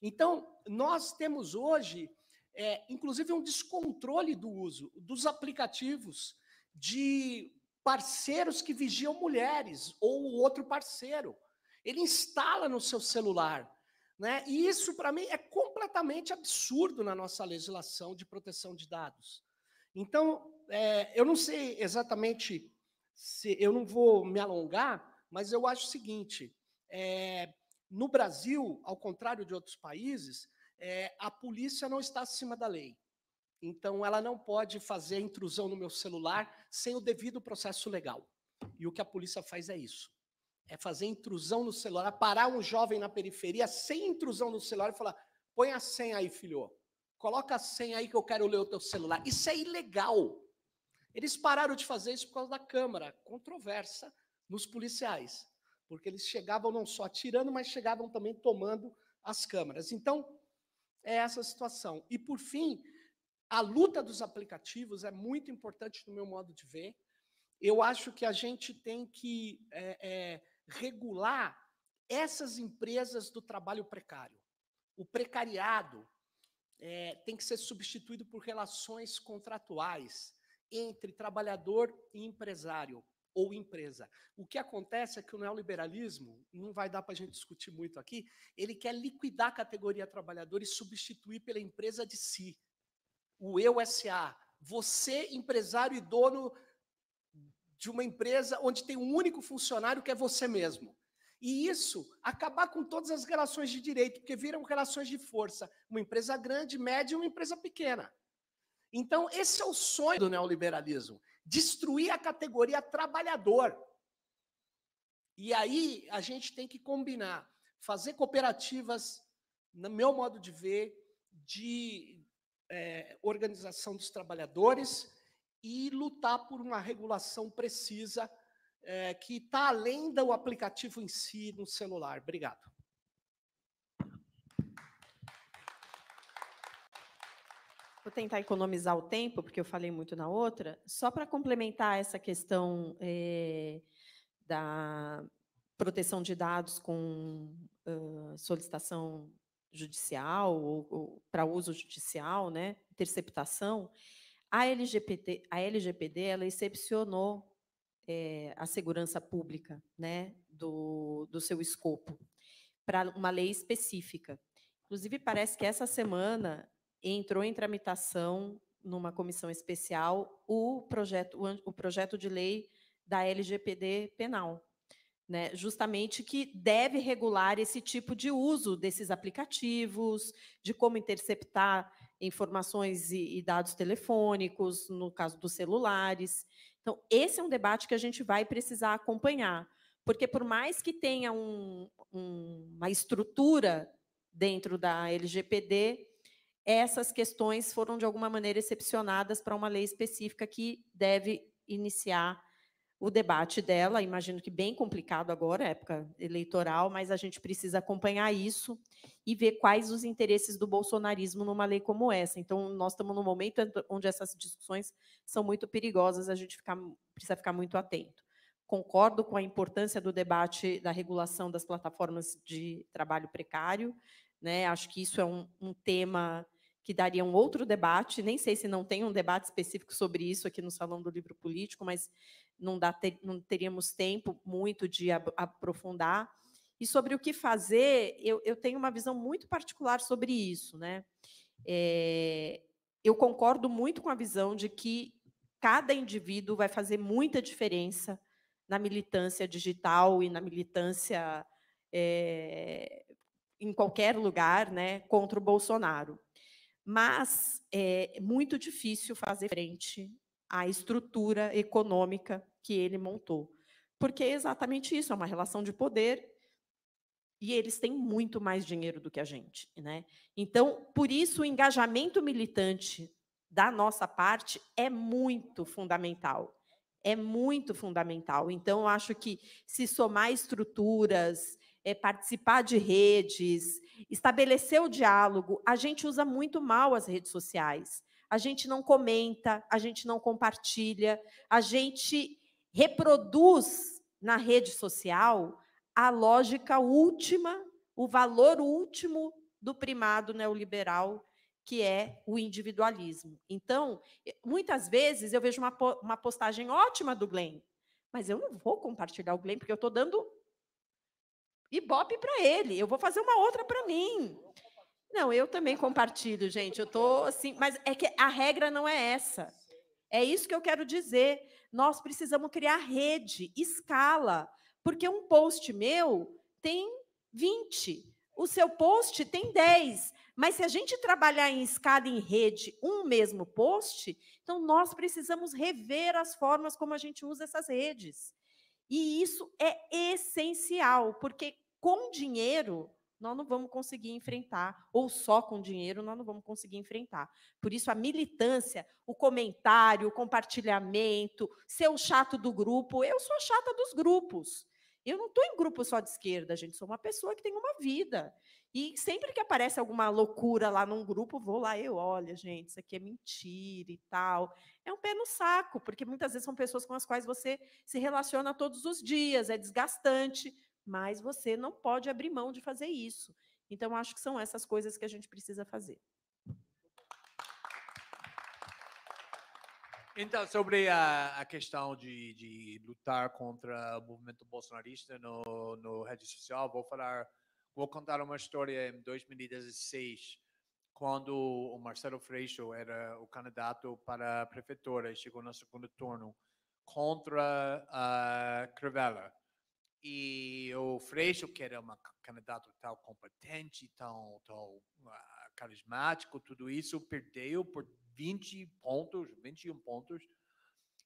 Então, nós temos hoje, é, inclusive, um descontrole do uso dos aplicativos de parceiros que vigiam mulheres ou outro parceiro. Ele instala no seu celular. Né? E isso, para mim, é completamente absurdo na nossa legislação de proteção de dados. Então, é, eu não sei exatamente se eu não vou me alongar, mas eu acho o seguinte: é, no Brasil, ao contrário de outros países, é, a polícia não está acima da lei. Então, ela não pode fazer intrusão no meu celular sem o devido processo legal. E o que a polícia faz é isso: é fazer intrusão no celular, parar um jovem na periferia sem intrusão no celular e falar: Põe a senha aí, filho. Coloca a senha aí que eu quero ler o teu celular. Isso é ilegal. Eles pararam de fazer isso por causa da câmera. Controversa nos policiais. Porque eles chegavam não só atirando, mas chegavam também tomando as câmaras. Então, é essa situação. E, por fim, a luta dos aplicativos é muito importante no meu modo de ver. Eu acho que a gente tem que é, é, regular essas empresas do trabalho precário o precariado é, tem que ser substituído por relações contratuais entre trabalhador e empresário ou empresa. O que acontece é que o neoliberalismo, não vai dar para a gente discutir muito aqui, ele quer liquidar a categoria trabalhador e substituir pela empresa de si. O eu SA. Você, empresário e dono de uma empresa onde tem um único funcionário que é você mesmo. E isso acabar com todas as relações de direito, porque viram relações de força, uma empresa grande, média e uma empresa pequena. Então, esse é o sonho do neoliberalismo: destruir a categoria trabalhador. E aí a gente tem que combinar, fazer cooperativas, no meu modo de ver, de é, organização dos trabalhadores e lutar por uma regulação precisa é, que está além do aplicativo em si no celular. Obrigado. Vou tentar economizar o tempo, porque eu falei muito na outra. Só para complementar essa questão é, da proteção de dados com uh, solicitação judicial ou, ou para uso judicial, né? Interceptação. A LGPD, a LGPD, ela excepcionou é, a segurança pública né, do, do seu escopo para uma lei específica. Inclusive, parece que essa semana entrou em tramitação, numa comissão especial, o projeto, o, projeto de lei da LGPD penal, né, justamente que deve regular esse tipo de uso desses aplicativos, de como interceptar informações e, e dados telefônicos, no caso dos celulares. Então, esse é um debate que a gente vai precisar acompanhar, porque por mais que tenha um, um, uma estrutura dentro da LGPD, essas questões foram de alguma maneira excepcionadas para uma lei específica que deve iniciar o debate dela, imagino que bem complicado agora, época eleitoral, mas a gente precisa acompanhar isso e ver quais os interesses do bolsonarismo numa lei como essa. Então, nós estamos num momento onde essas discussões são muito perigosas, a gente fica, precisa ficar muito atento. Concordo com a importância do debate da regulação das plataformas de trabalho precário, né? acho que isso é um, um tema que daria um outro debate. Nem sei se não tem um debate específico sobre isso aqui no Salão do Livro Político, mas não, dá, ter, não teríamos tempo muito de aprofundar. E sobre o que fazer, eu, eu tenho uma visão muito particular sobre isso. Né? É, eu concordo muito com a visão de que cada indivíduo vai fazer muita diferença na militância digital e na militância é, em qualquer lugar né, contra o Bolsonaro. Mas é, é muito difícil fazer frente à estrutura econômica que ele montou. Porque é exatamente isso, é uma relação de poder e eles têm muito mais dinheiro do que a gente, né? Então, por isso o engajamento militante da nossa parte é muito fundamental. É muito fundamental. Então, eu acho que se somar estruturas, é, participar de redes, estabelecer o diálogo, a gente usa muito mal as redes sociais. A gente não comenta, a gente não compartilha, a gente reproduz na rede social a lógica última, o valor último do primado neoliberal, que é o individualismo. Então, eh, muitas vezes eu vejo uma, uma postagem ótima do Glenn, mas eu não vou compartilhar o Glenn, porque eu estou dando ibope para ele, eu vou fazer uma outra para mim. Não, eu também compartilho, gente. Eu estou assim, mas é que a regra não é essa. É isso que eu quero dizer. Nós precisamos criar rede, escala, porque um post meu tem 20, o seu post tem 10. Mas se a gente trabalhar em escada em rede, um mesmo post, então nós precisamos rever as formas como a gente usa essas redes. E isso é essencial, porque com dinheiro nós não vamos conseguir enfrentar, ou só com dinheiro nós não vamos conseguir enfrentar. Por isso, a militância, o comentário, o compartilhamento, ser o chato do grupo, eu sou a chata dos grupos. Eu não estou em grupo só de esquerda, gente, sou uma pessoa que tem uma vida. E sempre que aparece alguma loucura lá num grupo, vou lá eu, olha, gente, isso aqui é mentira e tal. É um pé no saco, porque muitas vezes são pessoas com as quais você se relaciona todos os dias, é desgastante, mas você não pode abrir mão de fazer isso. Então, acho que são essas coisas que a gente precisa fazer. Então, sobre a, a questão de, de, lutar contra o movimento bolsonarista no, no rede social, vou falar, vou contar uma história em 2016, quando o Marcelo Freixo era o candidato para a prefeitura e chegou no segundo turno contra a Crivella e o Freixo, que era um candidato tão competente, tão, tão uh, carismático, tudo isso, perdeu por 20 pontos, 21 pontos.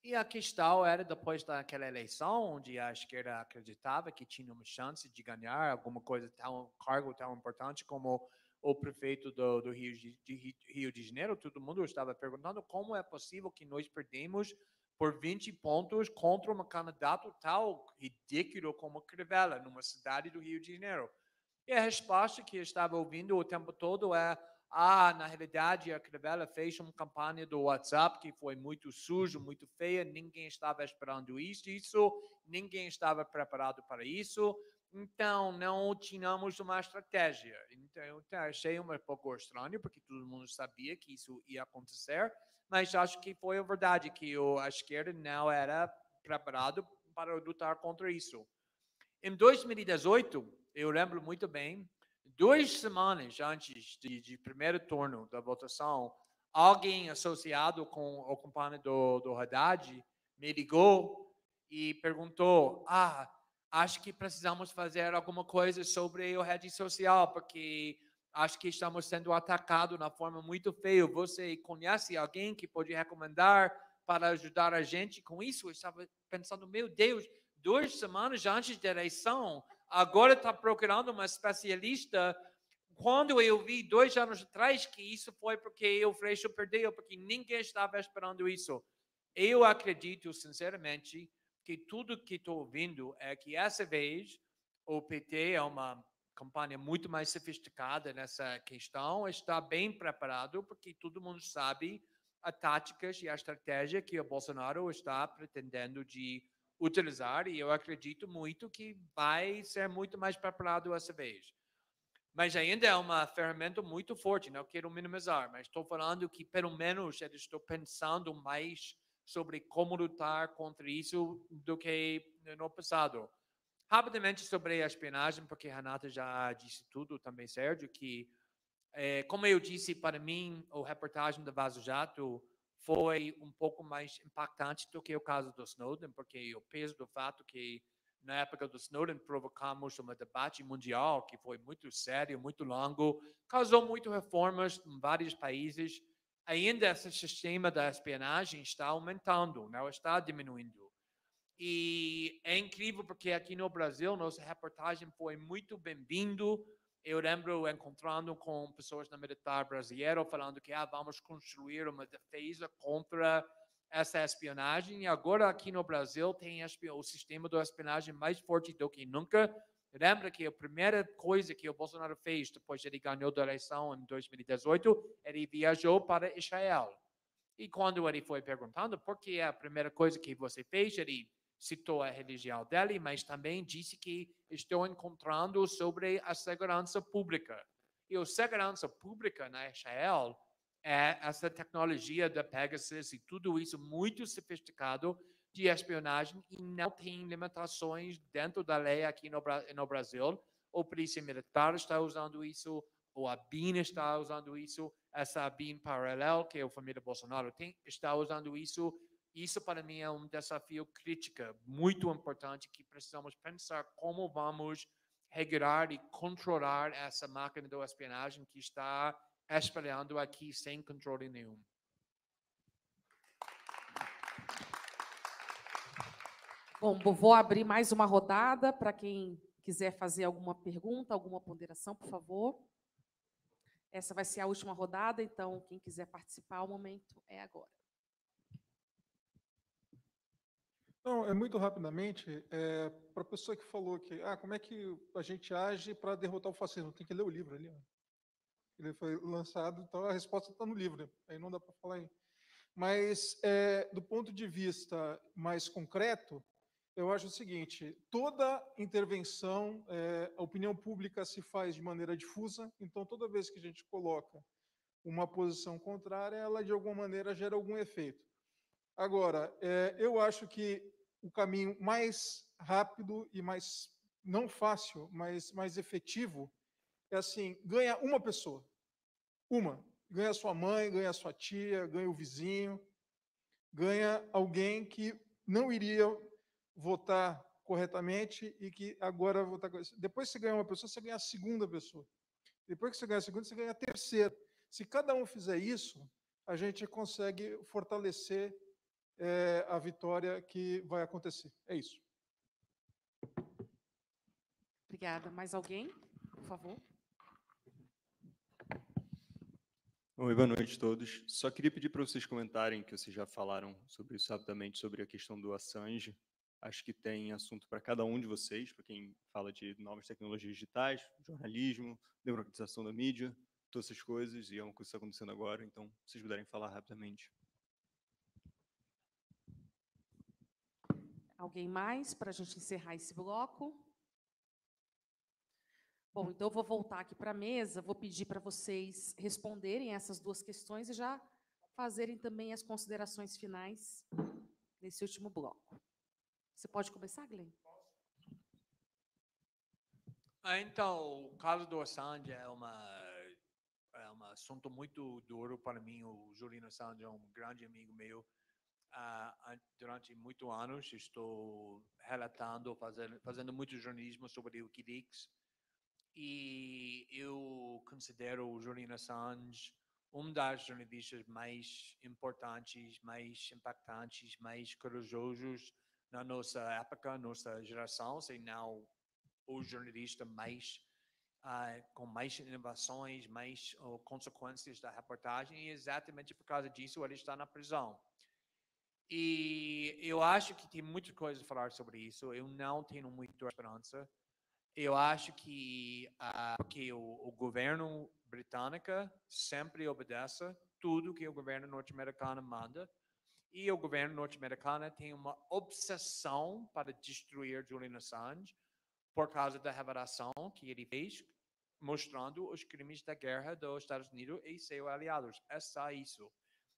E a questão era, depois daquela eleição, onde a esquerda acreditava que tinha uma chance de ganhar alguma coisa tão, cargo tão importante como o prefeito do, do Rio, de, de Rio de Janeiro, todo mundo estava perguntando como é possível que nós perdemos por 20 pontos contra um candidato tal ridículo como Crivella, numa cidade do Rio de Janeiro. E a resposta que eu estava ouvindo o tempo todo é: ah, na realidade, a Crivella fez uma campanha do WhatsApp que foi muito sujo, muito feia, ninguém estava esperando isso, isso ninguém estava preparado para isso. Então, não tínhamos uma estratégia. Então, eu achei um pouco estranho, porque todo mundo sabia que isso ia acontecer, mas acho que foi a verdade que a esquerda não era preparada para lutar contra isso. Em 2018, eu lembro muito bem, duas semanas antes de, de primeiro turno da votação, alguém associado com o companheiro do, do Haddad me ligou e perguntou: Ah, acho que precisamos fazer alguma coisa sobre a rede social, porque acho que estamos sendo atacados na forma muito feia. Você conhece alguém que pode recomendar para ajudar a gente com isso? Eu estava pensando, meu Deus, duas semanas antes da eleição, agora está procurando uma especialista. Quando eu vi dois anos atrás que isso foi porque o Freixo perdeu, porque ninguém estava esperando isso. Eu acredito, sinceramente, que tudo que estou ouvindo é que essa vez o PT é uma campanha muito mais sofisticada nessa questão, está bem preparado, porque todo mundo sabe as táticas e a estratégia que o Bolsonaro está pretendendo de utilizar, e eu acredito muito que vai ser muito mais preparado essa vez. Mas ainda é uma ferramenta muito forte, não né? quero minimizar, mas estou falando que pelo menos eles estão pensando mais sobre como lutar contra isso do que no passado. Rapidamente sobre a espionagem, porque Renata já disse tudo, também Sérgio, que, é, como eu disse, para mim, o reportagem do Vaso Jato foi um pouco mais impactante do que o caso do Snowden, porque o peso do fato que, na época do Snowden, provocamos um debate mundial que foi muito sério, muito longo, causou muitas reformas em vários países, ainda esse sistema da espionagem está aumentando, não né? está diminuindo. E é incrível porque aqui no Brasil nossa reportagem foi muito bem-vindo. Eu lembro encontrando com pessoas na militar brasileira falando que ah, vamos construir uma defesa contra essa espionagem. E agora aqui no Brasil tem o sistema da espionagem mais forte do que nunca. Lembra que a primeira coisa que o Bolsonaro fez depois que ele ganhou a eleição em 2018, ele viajou para Israel. E quando ele foi perguntando por que a primeira coisa que você fez, ele citou a religião dele, mas também disse que estou encontrando sobre a segurança pública. E a segurança pública na Israel é essa tecnologia da Pegasus e tudo isso muito sofisticado de espionagem e não tem limitações dentro da lei aqui no, no Brasil. O Polícia Militar está usando isso, ou a BIN está usando isso, essa BIN paralelo que a é família Bolsonaro tem, está usando isso. Isso, para mim, é um desafio crítico muito importante que precisamos pensar como vamos regular e controlar essa máquina de espionagem que está espalhando aqui sem controle nenhum. Bom, vou abrir mais uma rodada para quem quiser fazer alguma pergunta, alguma ponderação, por favor. Essa vai ser a última rodada, então quem quiser participar, o momento é agora. Não, é muito rapidamente, é, para a pessoa que falou que, ah, como é que a gente age para derrotar o fascismo? Tem que ler o livro ali. Ele foi lançado, então a resposta está no livro, né? aí não dá para falar. Aí. Mas, é, do ponto de vista mais concreto, eu acho o seguinte: toda intervenção, é, a opinião pública se faz de maneira difusa, então toda vez que a gente coloca uma posição contrária, ela de alguma maneira gera algum efeito. Agora, é, eu acho que o caminho mais rápido e mais, não fácil, mas mais efetivo, é assim: ganha uma pessoa. Uma. Ganha sua mãe, ganha sua tia, ganha o vizinho, ganha alguém que não iria votar corretamente e que agora votar Depois que você ganhar uma pessoa, você ganha a segunda pessoa. Depois que você ganha a segunda, você ganha a terceira. Se cada um fizer isso, a gente consegue fortalecer é, a vitória que vai acontecer. É isso. Obrigada. Mais alguém? Por favor. Oi, boa noite a todos. Só queria pedir para vocês comentarem, que vocês já falaram sobre isso rapidamente, sobre a questão do Assange, Acho que tem assunto para cada um de vocês, para quem fala de novas tecnologias digitais, jornalismo, democratização da mídia, todas essas coisas, e é uma coisa que está acontecendo agora, então, se vocês puderem falar rapidamente. Alguém mais para a gente encerrar esse bloco? Bom, então eu vou voltar aqui para a mesa, vou pedir para vocês responderem essas duas questões e já fazerem também as considerações finais nesse último bloco. Você pode começar, Glenn? Ah, então, o caso do Assange é, uma, é um assunto muito duro para mim. O Julino Assange é um grande amigo meu. Uh, durante muitos anos estou relatando, fazendo, fazendo muito jornalismo sobre o Wikileaks. E eu considero o Julino Assange um das jornalistas mais importantes, mais impactantes, mais corajosos na nossa época, nossa geração, sei não o jornalista mais uh, com mais inovações, mais uh, consequências da reportagem, e exatamente por causa disso ele está na prisão. E eu acho que tem muita coisa a falar sobre isso. Eu não tenho muita esperança. Eu acho que uh, o, o, governo britânico sempre obedece tudo que o governo norte-americano manda e o governo norte-americano tem uma obsessão para destruir Julian Assange por causa da revelação que ele fez mostrando os crimes da guerra dos Estados Unidos e seus aliados. É só isso.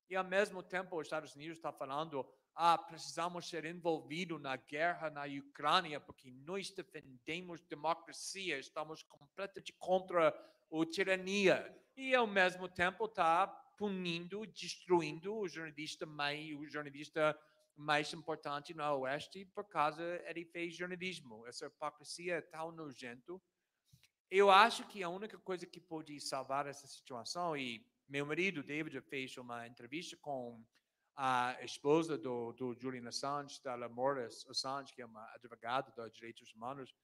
E ao mesmo tempo, os Estados Unidos está falando: ah, precisamos ser envolvidos na guerra na Ucrânia porque nós defendemos democracia, estamos completamente contra a tirania. E ao mesmo tempo está punindo, destruindo o jornalista mais, o jornalista mais importante no Oeste por causa ele fez jornalismo. Essa hipocrisia é tão nojento. Eu acho que a única coisa que pode salvar essa situação e meu marido David fez uma entrevista com a esposa do, do Julian Assange, da Morris, Assange, que é uma advogada dos direitos humanos,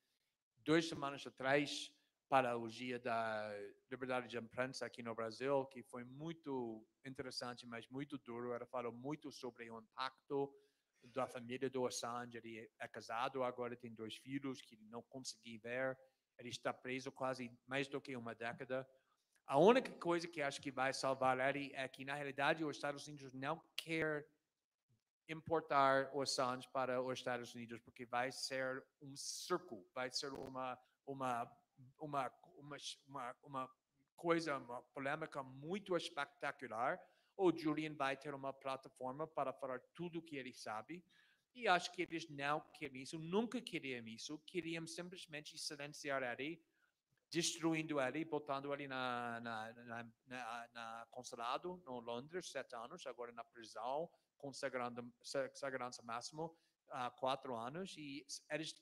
duas semanas atrás, para o Dia da Liberdade de Imprensa aqui no Brasil, que foi muito interessante, mas muito duro. Ela falou muito sobre o impacto da família do Assange. Ele é casado, agora tem dois filhos que não consegui ver. Ele está preso quase mais do que uma década. A única coisa que acho que vai salvar ele é que, na realidade, os Estados Unidos não quer importar o Assange para os Estados Unidos, porque vai ser um circo, vai ser uma, uma uma, uma, uma, uma coisa, uma polêmica muito espetacular, o Julian vai ter uma plataforma para falar tudo o que ele sabe. E acho que eles não querem isso, nunca queriam isso, queriam simplesmente silenciar ele, destruindo ele, botando ele na, na, na, na, na consulado, no Londres, sete anos, agora na prisão, com segurança máxima, há quatro anos e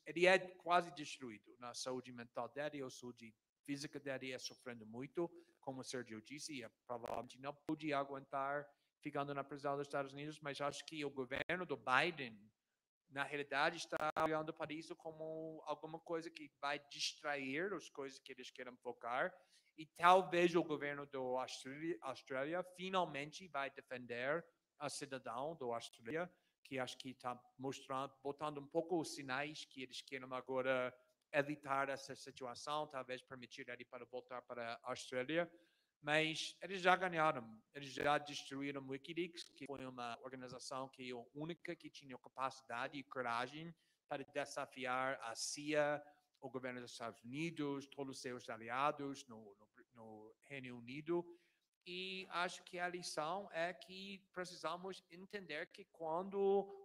ele é quase destruído na saúde mental dele, ou saúde física dele é sofrendo muito, como o Sergio disse, é provavelmente não pude aguentar ficando na prisão dos Estados Unidos, mas acho que o governo do Biden, na realidade, está olhando para isso como alguma coisa que vai distrair as coisas que eles querem focar. E talvez o governo da Austrália, Austrália finalmente vai defender a cidadão da Austrália que acho que está mostrando, botando um pouco os sinais que eles querem agora evitar essa situação, talvez permitir ele para voltar para a Austrália. Mas eles já ganharam, eles já destruíram Wikileaks, que foi uma organização que é a única que tinha capacidade e coragem para desafiar a CIA, o governo dos Estados Unidos, todos os seus aliados no, no, no Reino Unido e acho que a lição é que precisamos entender que quando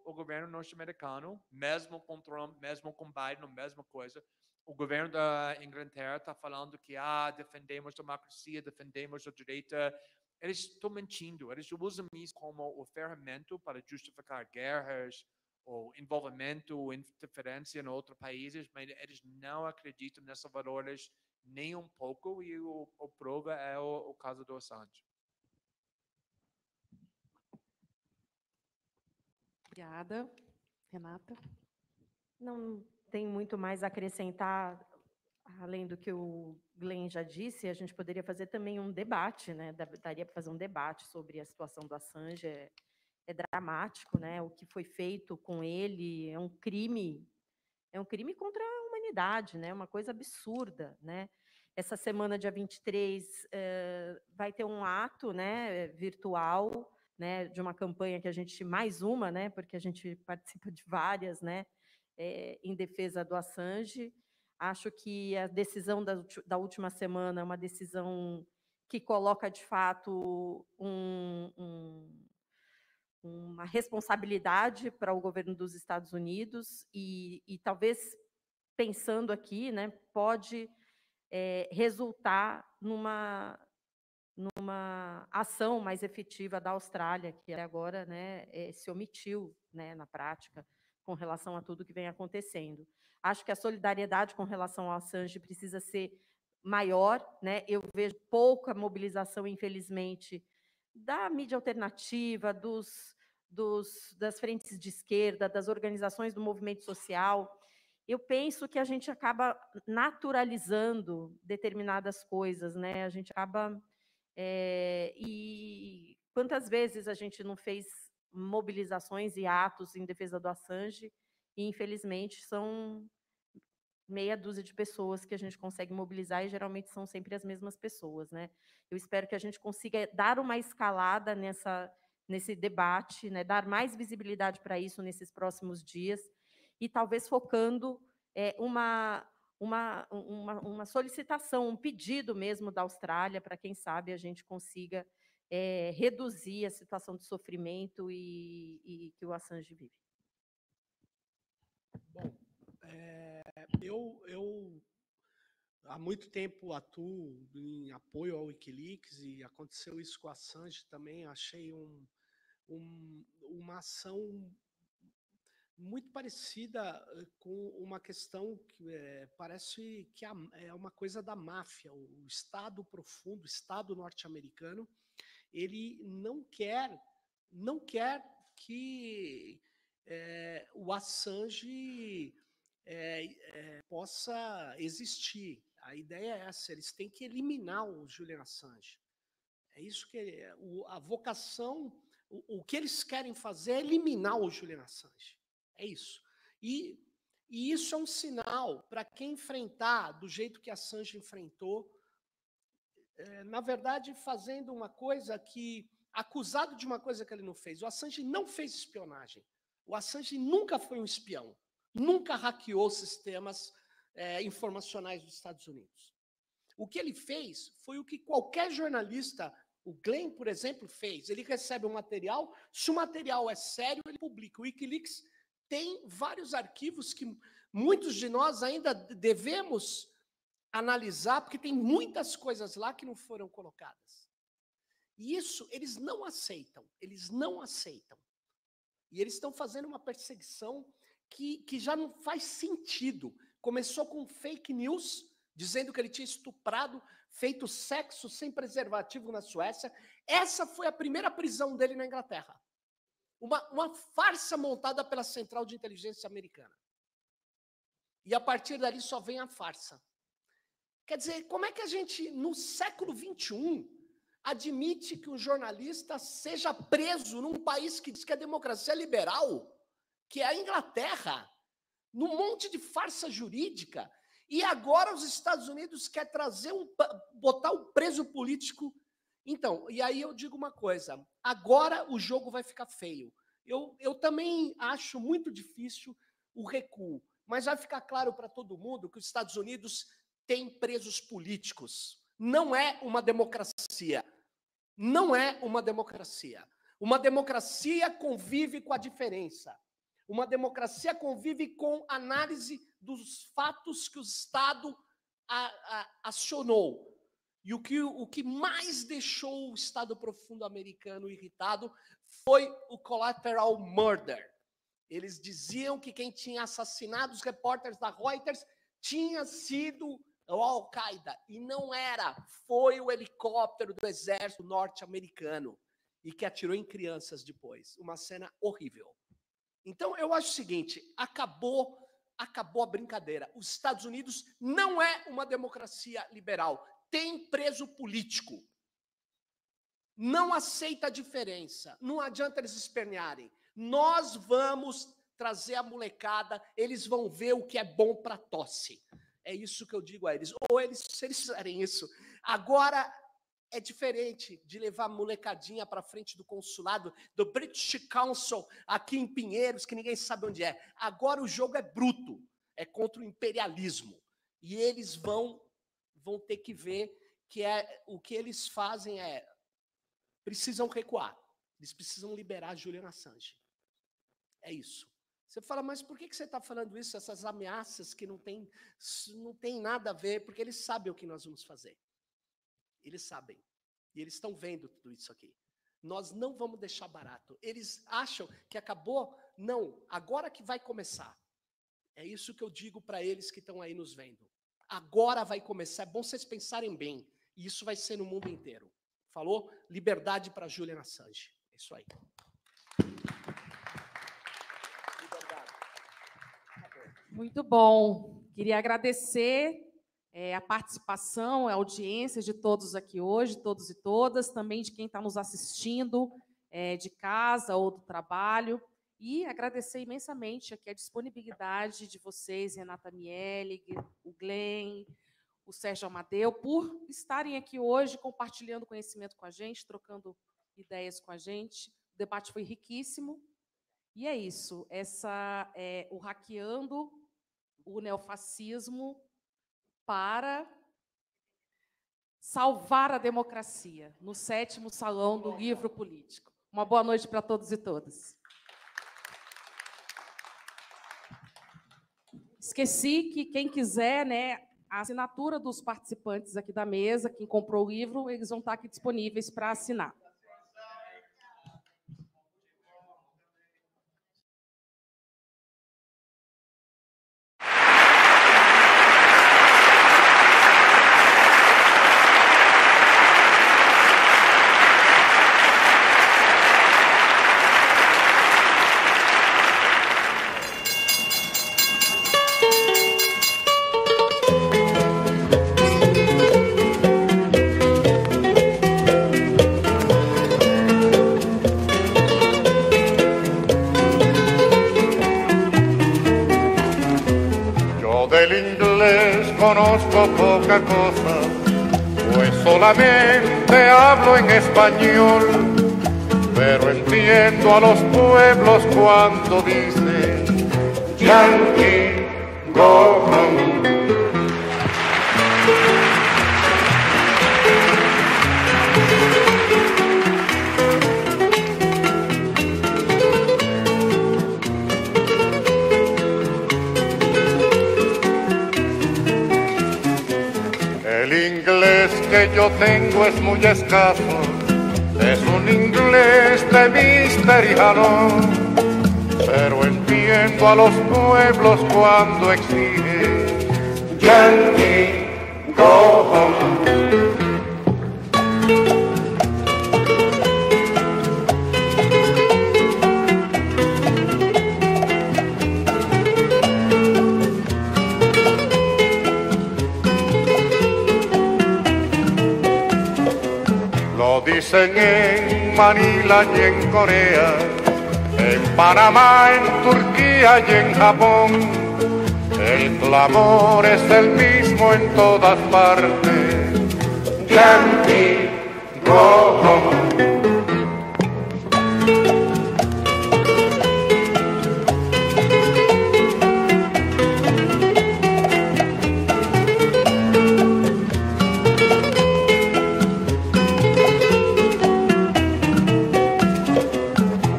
o governo norte-americano, mesmo com Trump, mesmo com Biden, a mesma coisa, o governo da Inglaterra está falando que ah, defendemos a democracia, defendemos a direita. Eles estão mentindo, eles usam isso como o ferramenta para justificar guerras ou envolvimento, ou interferência em outros países, mas eles não acreditam nesses valores nem um pouco, e o, o prova é o, o caso do Assange. Obrigada. Renata? Não tem muito mais a acrescentar, além do que o Glenn já disse, a gente poderia fazer também um debate, né? daria para fazer um debate sobre a situação do Assange, é, é dramático, né? o que foi feito com ele é um crime, é um crime contra né? Uma coisa absurda, né? Essa semana, dia 23, eh, vai ter um ato né, virtual né, de uma campanha que a gente, mais uma, né, porque a gente participa de várias, né, eh, em defesa do Assange. Acho que a decisão da, da última semana é uma decisão que coloca, de fato, um, um uma responsabilidade para o governo dos Estados Unidos e, e talvez pensando aqui, né, pode é, resultar numa, numa ação mais efetiva da Austrália, que até agora né, é, se omitiu né, na prática com relação a tudo que vem acontecendo. Acho que a solidariedade com relação ao Assange precisa ser maior. Né? Eu vejo pouca mobilização, infelizmente, da mídia alternativa, dos, dos, das frentes de esquerda, das organizações do movimento social eu penso que a gente acaba naturalizando determinadas coisas, né? A gente acaba. É, e quantas vezes a gente não fez mobilizações e atos em defesa do Assange, e infelizmente são meia dúzia de pessoas que a gente consegue mobilizar e geralmente são sempre as mesmas pessoas, né? Eu espero que a gente consiga dar uma escalada nessa nesse debate, né? Dar mais visibilidade para isso nesses próximos dias e talvez focando é, uma, uma, uma, uma, solicitação, um pedido mesmo da Austrália, para quem sabe a gente consiga é, reduzir a situação de sofrimento e, e que o Assange vive. Bom, é, eu, eu há muito tempo atuo em apoio ao Wikileaks e aconteceu isso com o Assange também. Achei um, um, uma ação muito parecida com uma questão que é, parece que é uma coisa da máfia, o Estado profundo, o Estado norte-americano, ele não quer, não quer que é, o Assange é, é possa existir. A ideia é essa, eles têm que eliminar o Julian Assange. É isso que é, a vocação, o, o que eles querem fazer é eliminar o Julian Assange. É isso. E, e isso é um sinal para quem enfrentar do jeito que a Sanji enfrentou, é, na verdade, fazendo uma coisa que. acusado de uma coisa que ele não fez. O Assange não fez espionagem. O Assange nunca foi um espião, nunca hackeou sistemas é, informacionais dos Estados Unidos. O que ele fez foi o que qualquer jornalista, o Glenn, por exemplo, fez. Ele recebe um material, se o material é sério, ele publica. O Wikileaks tem vários arquivos que muitos de nós ainda devemos analisar, porque tem muitas coisas lá que não foram colocadas. E isso eles não aceitam, eles não aceitam. E eles estão fazendo uma perseguição que, que já não faz sentido. Começou com fake news, dizendo que ele tinha estuprado, feito sexo sem preservativo na Suécia. Essa foi a primeira prisão dele na Inglaterra uma, uma farsa montada pela Central de Inteligência Americana. E a partir dali só vem a farsa. Quer dizer, como é que a gente, no século XXI, admite que um jornalista seja preso num país que diz que a democracia é liberal, que é a Inglaterra, num monte de farsa jurídica, e agora os Estados Unidos quer trazer um botar um preso político então, e aí eu digo uma coisa: agora o jogo vai ficar feio. Eu, eu também acho muito difícil o recuo, mas vai ficar claro para todo mundo que os Estados Unidos têm presos políticos. Não é uma democracia. Não é uma democracia. Uma democracia convive com a diferença. Uma democracia convive com análise dos fatos que o Estado a, a, acionou, e o que, o que mais deixou o Estado profundo americano irritado foi o collateral murder. Eles diziam que quem tinha assassinado os repórteres da Reuters tinha sido o Al-Qaeda. E não era. Foi o helicóptero do exército norte-americano. E que atirou em crianças depois. Uma cena horrível. Então, eu acho o seguinte: acabou. Acabou a brincadeira. Os Estados Unidos não é uma democracia liberal tem preso político. Não aceita a diferença. Não adianta eles espernearem. Nós vamos trazer a molecada, eles vão ver o que é bom para tosse. É isso que eu digo a eles. Ou eles, se eles fizerem isso, agora é diferente de levar a molecadinha para frente do consulado, do British Council, aqui em Pinheiros, que ninguém sabe onde é. Agora o jogo é bruto, é contra o imperialismo. E eles vão vão ter que ver que é o que eles fazem é precisam recuar. Eles precisam liberar a Juliana Assange. É isso. Você fala, mas por que, que você está falando isso, essas ameaças que não tem, não tem nada a ver? Porque eles sabem o que nós vamos fazer. Eles sabem. E eles estão vendo tudo isso aqui. Nós não vamos deixar barato. Eles acham que acabou? Não, agora que vai começar. É isso que eu digo para eles que estão aí nos vendo. Agora vai começar. É bom vocês pensarem bem. E isso vai ser no mundo inteiro. Falou? Liberdade para Julian Assange. É isso aí. Muito bom. Queria agradecer é, a participação, a audiência de todos aqui hoje, todos e todas, também de quem está nos assistindo é, de casa ou do trabalho. E agradecer imensamente aqui a disponibilidade de vocês, Renata Mielig, o Glenn, o Sérgio Amadeu, por estarem aqui hoje compartilhando conhecimento com a gente, trocando ideias com a gente. O debate foi riquíssimo. E é isso. Essa é o hackeando o neofascismo para salvar a democracia no sétimo salão do livro político. Uma boa noite para todos e todas. Esqueci que quem quiser, né, a assinatura dos participantes aqui da mesa, quem comprou o livro, eles vão estar aqui disponíveis para assinar. el mismo en todas partes. Rojo.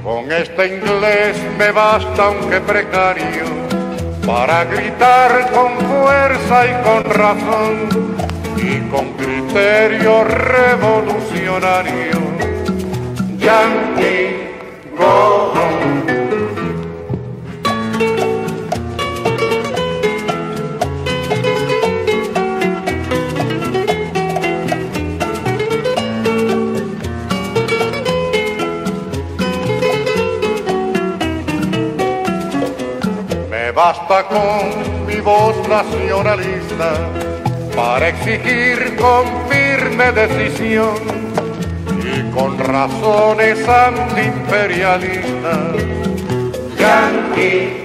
Con este inglés me basta aunque precario para gritar con fuerza y con razón y con criterio revolucionario. con mi voz nacionalista para exigir con firme decisión y con razones antiimperialistas. Yankee,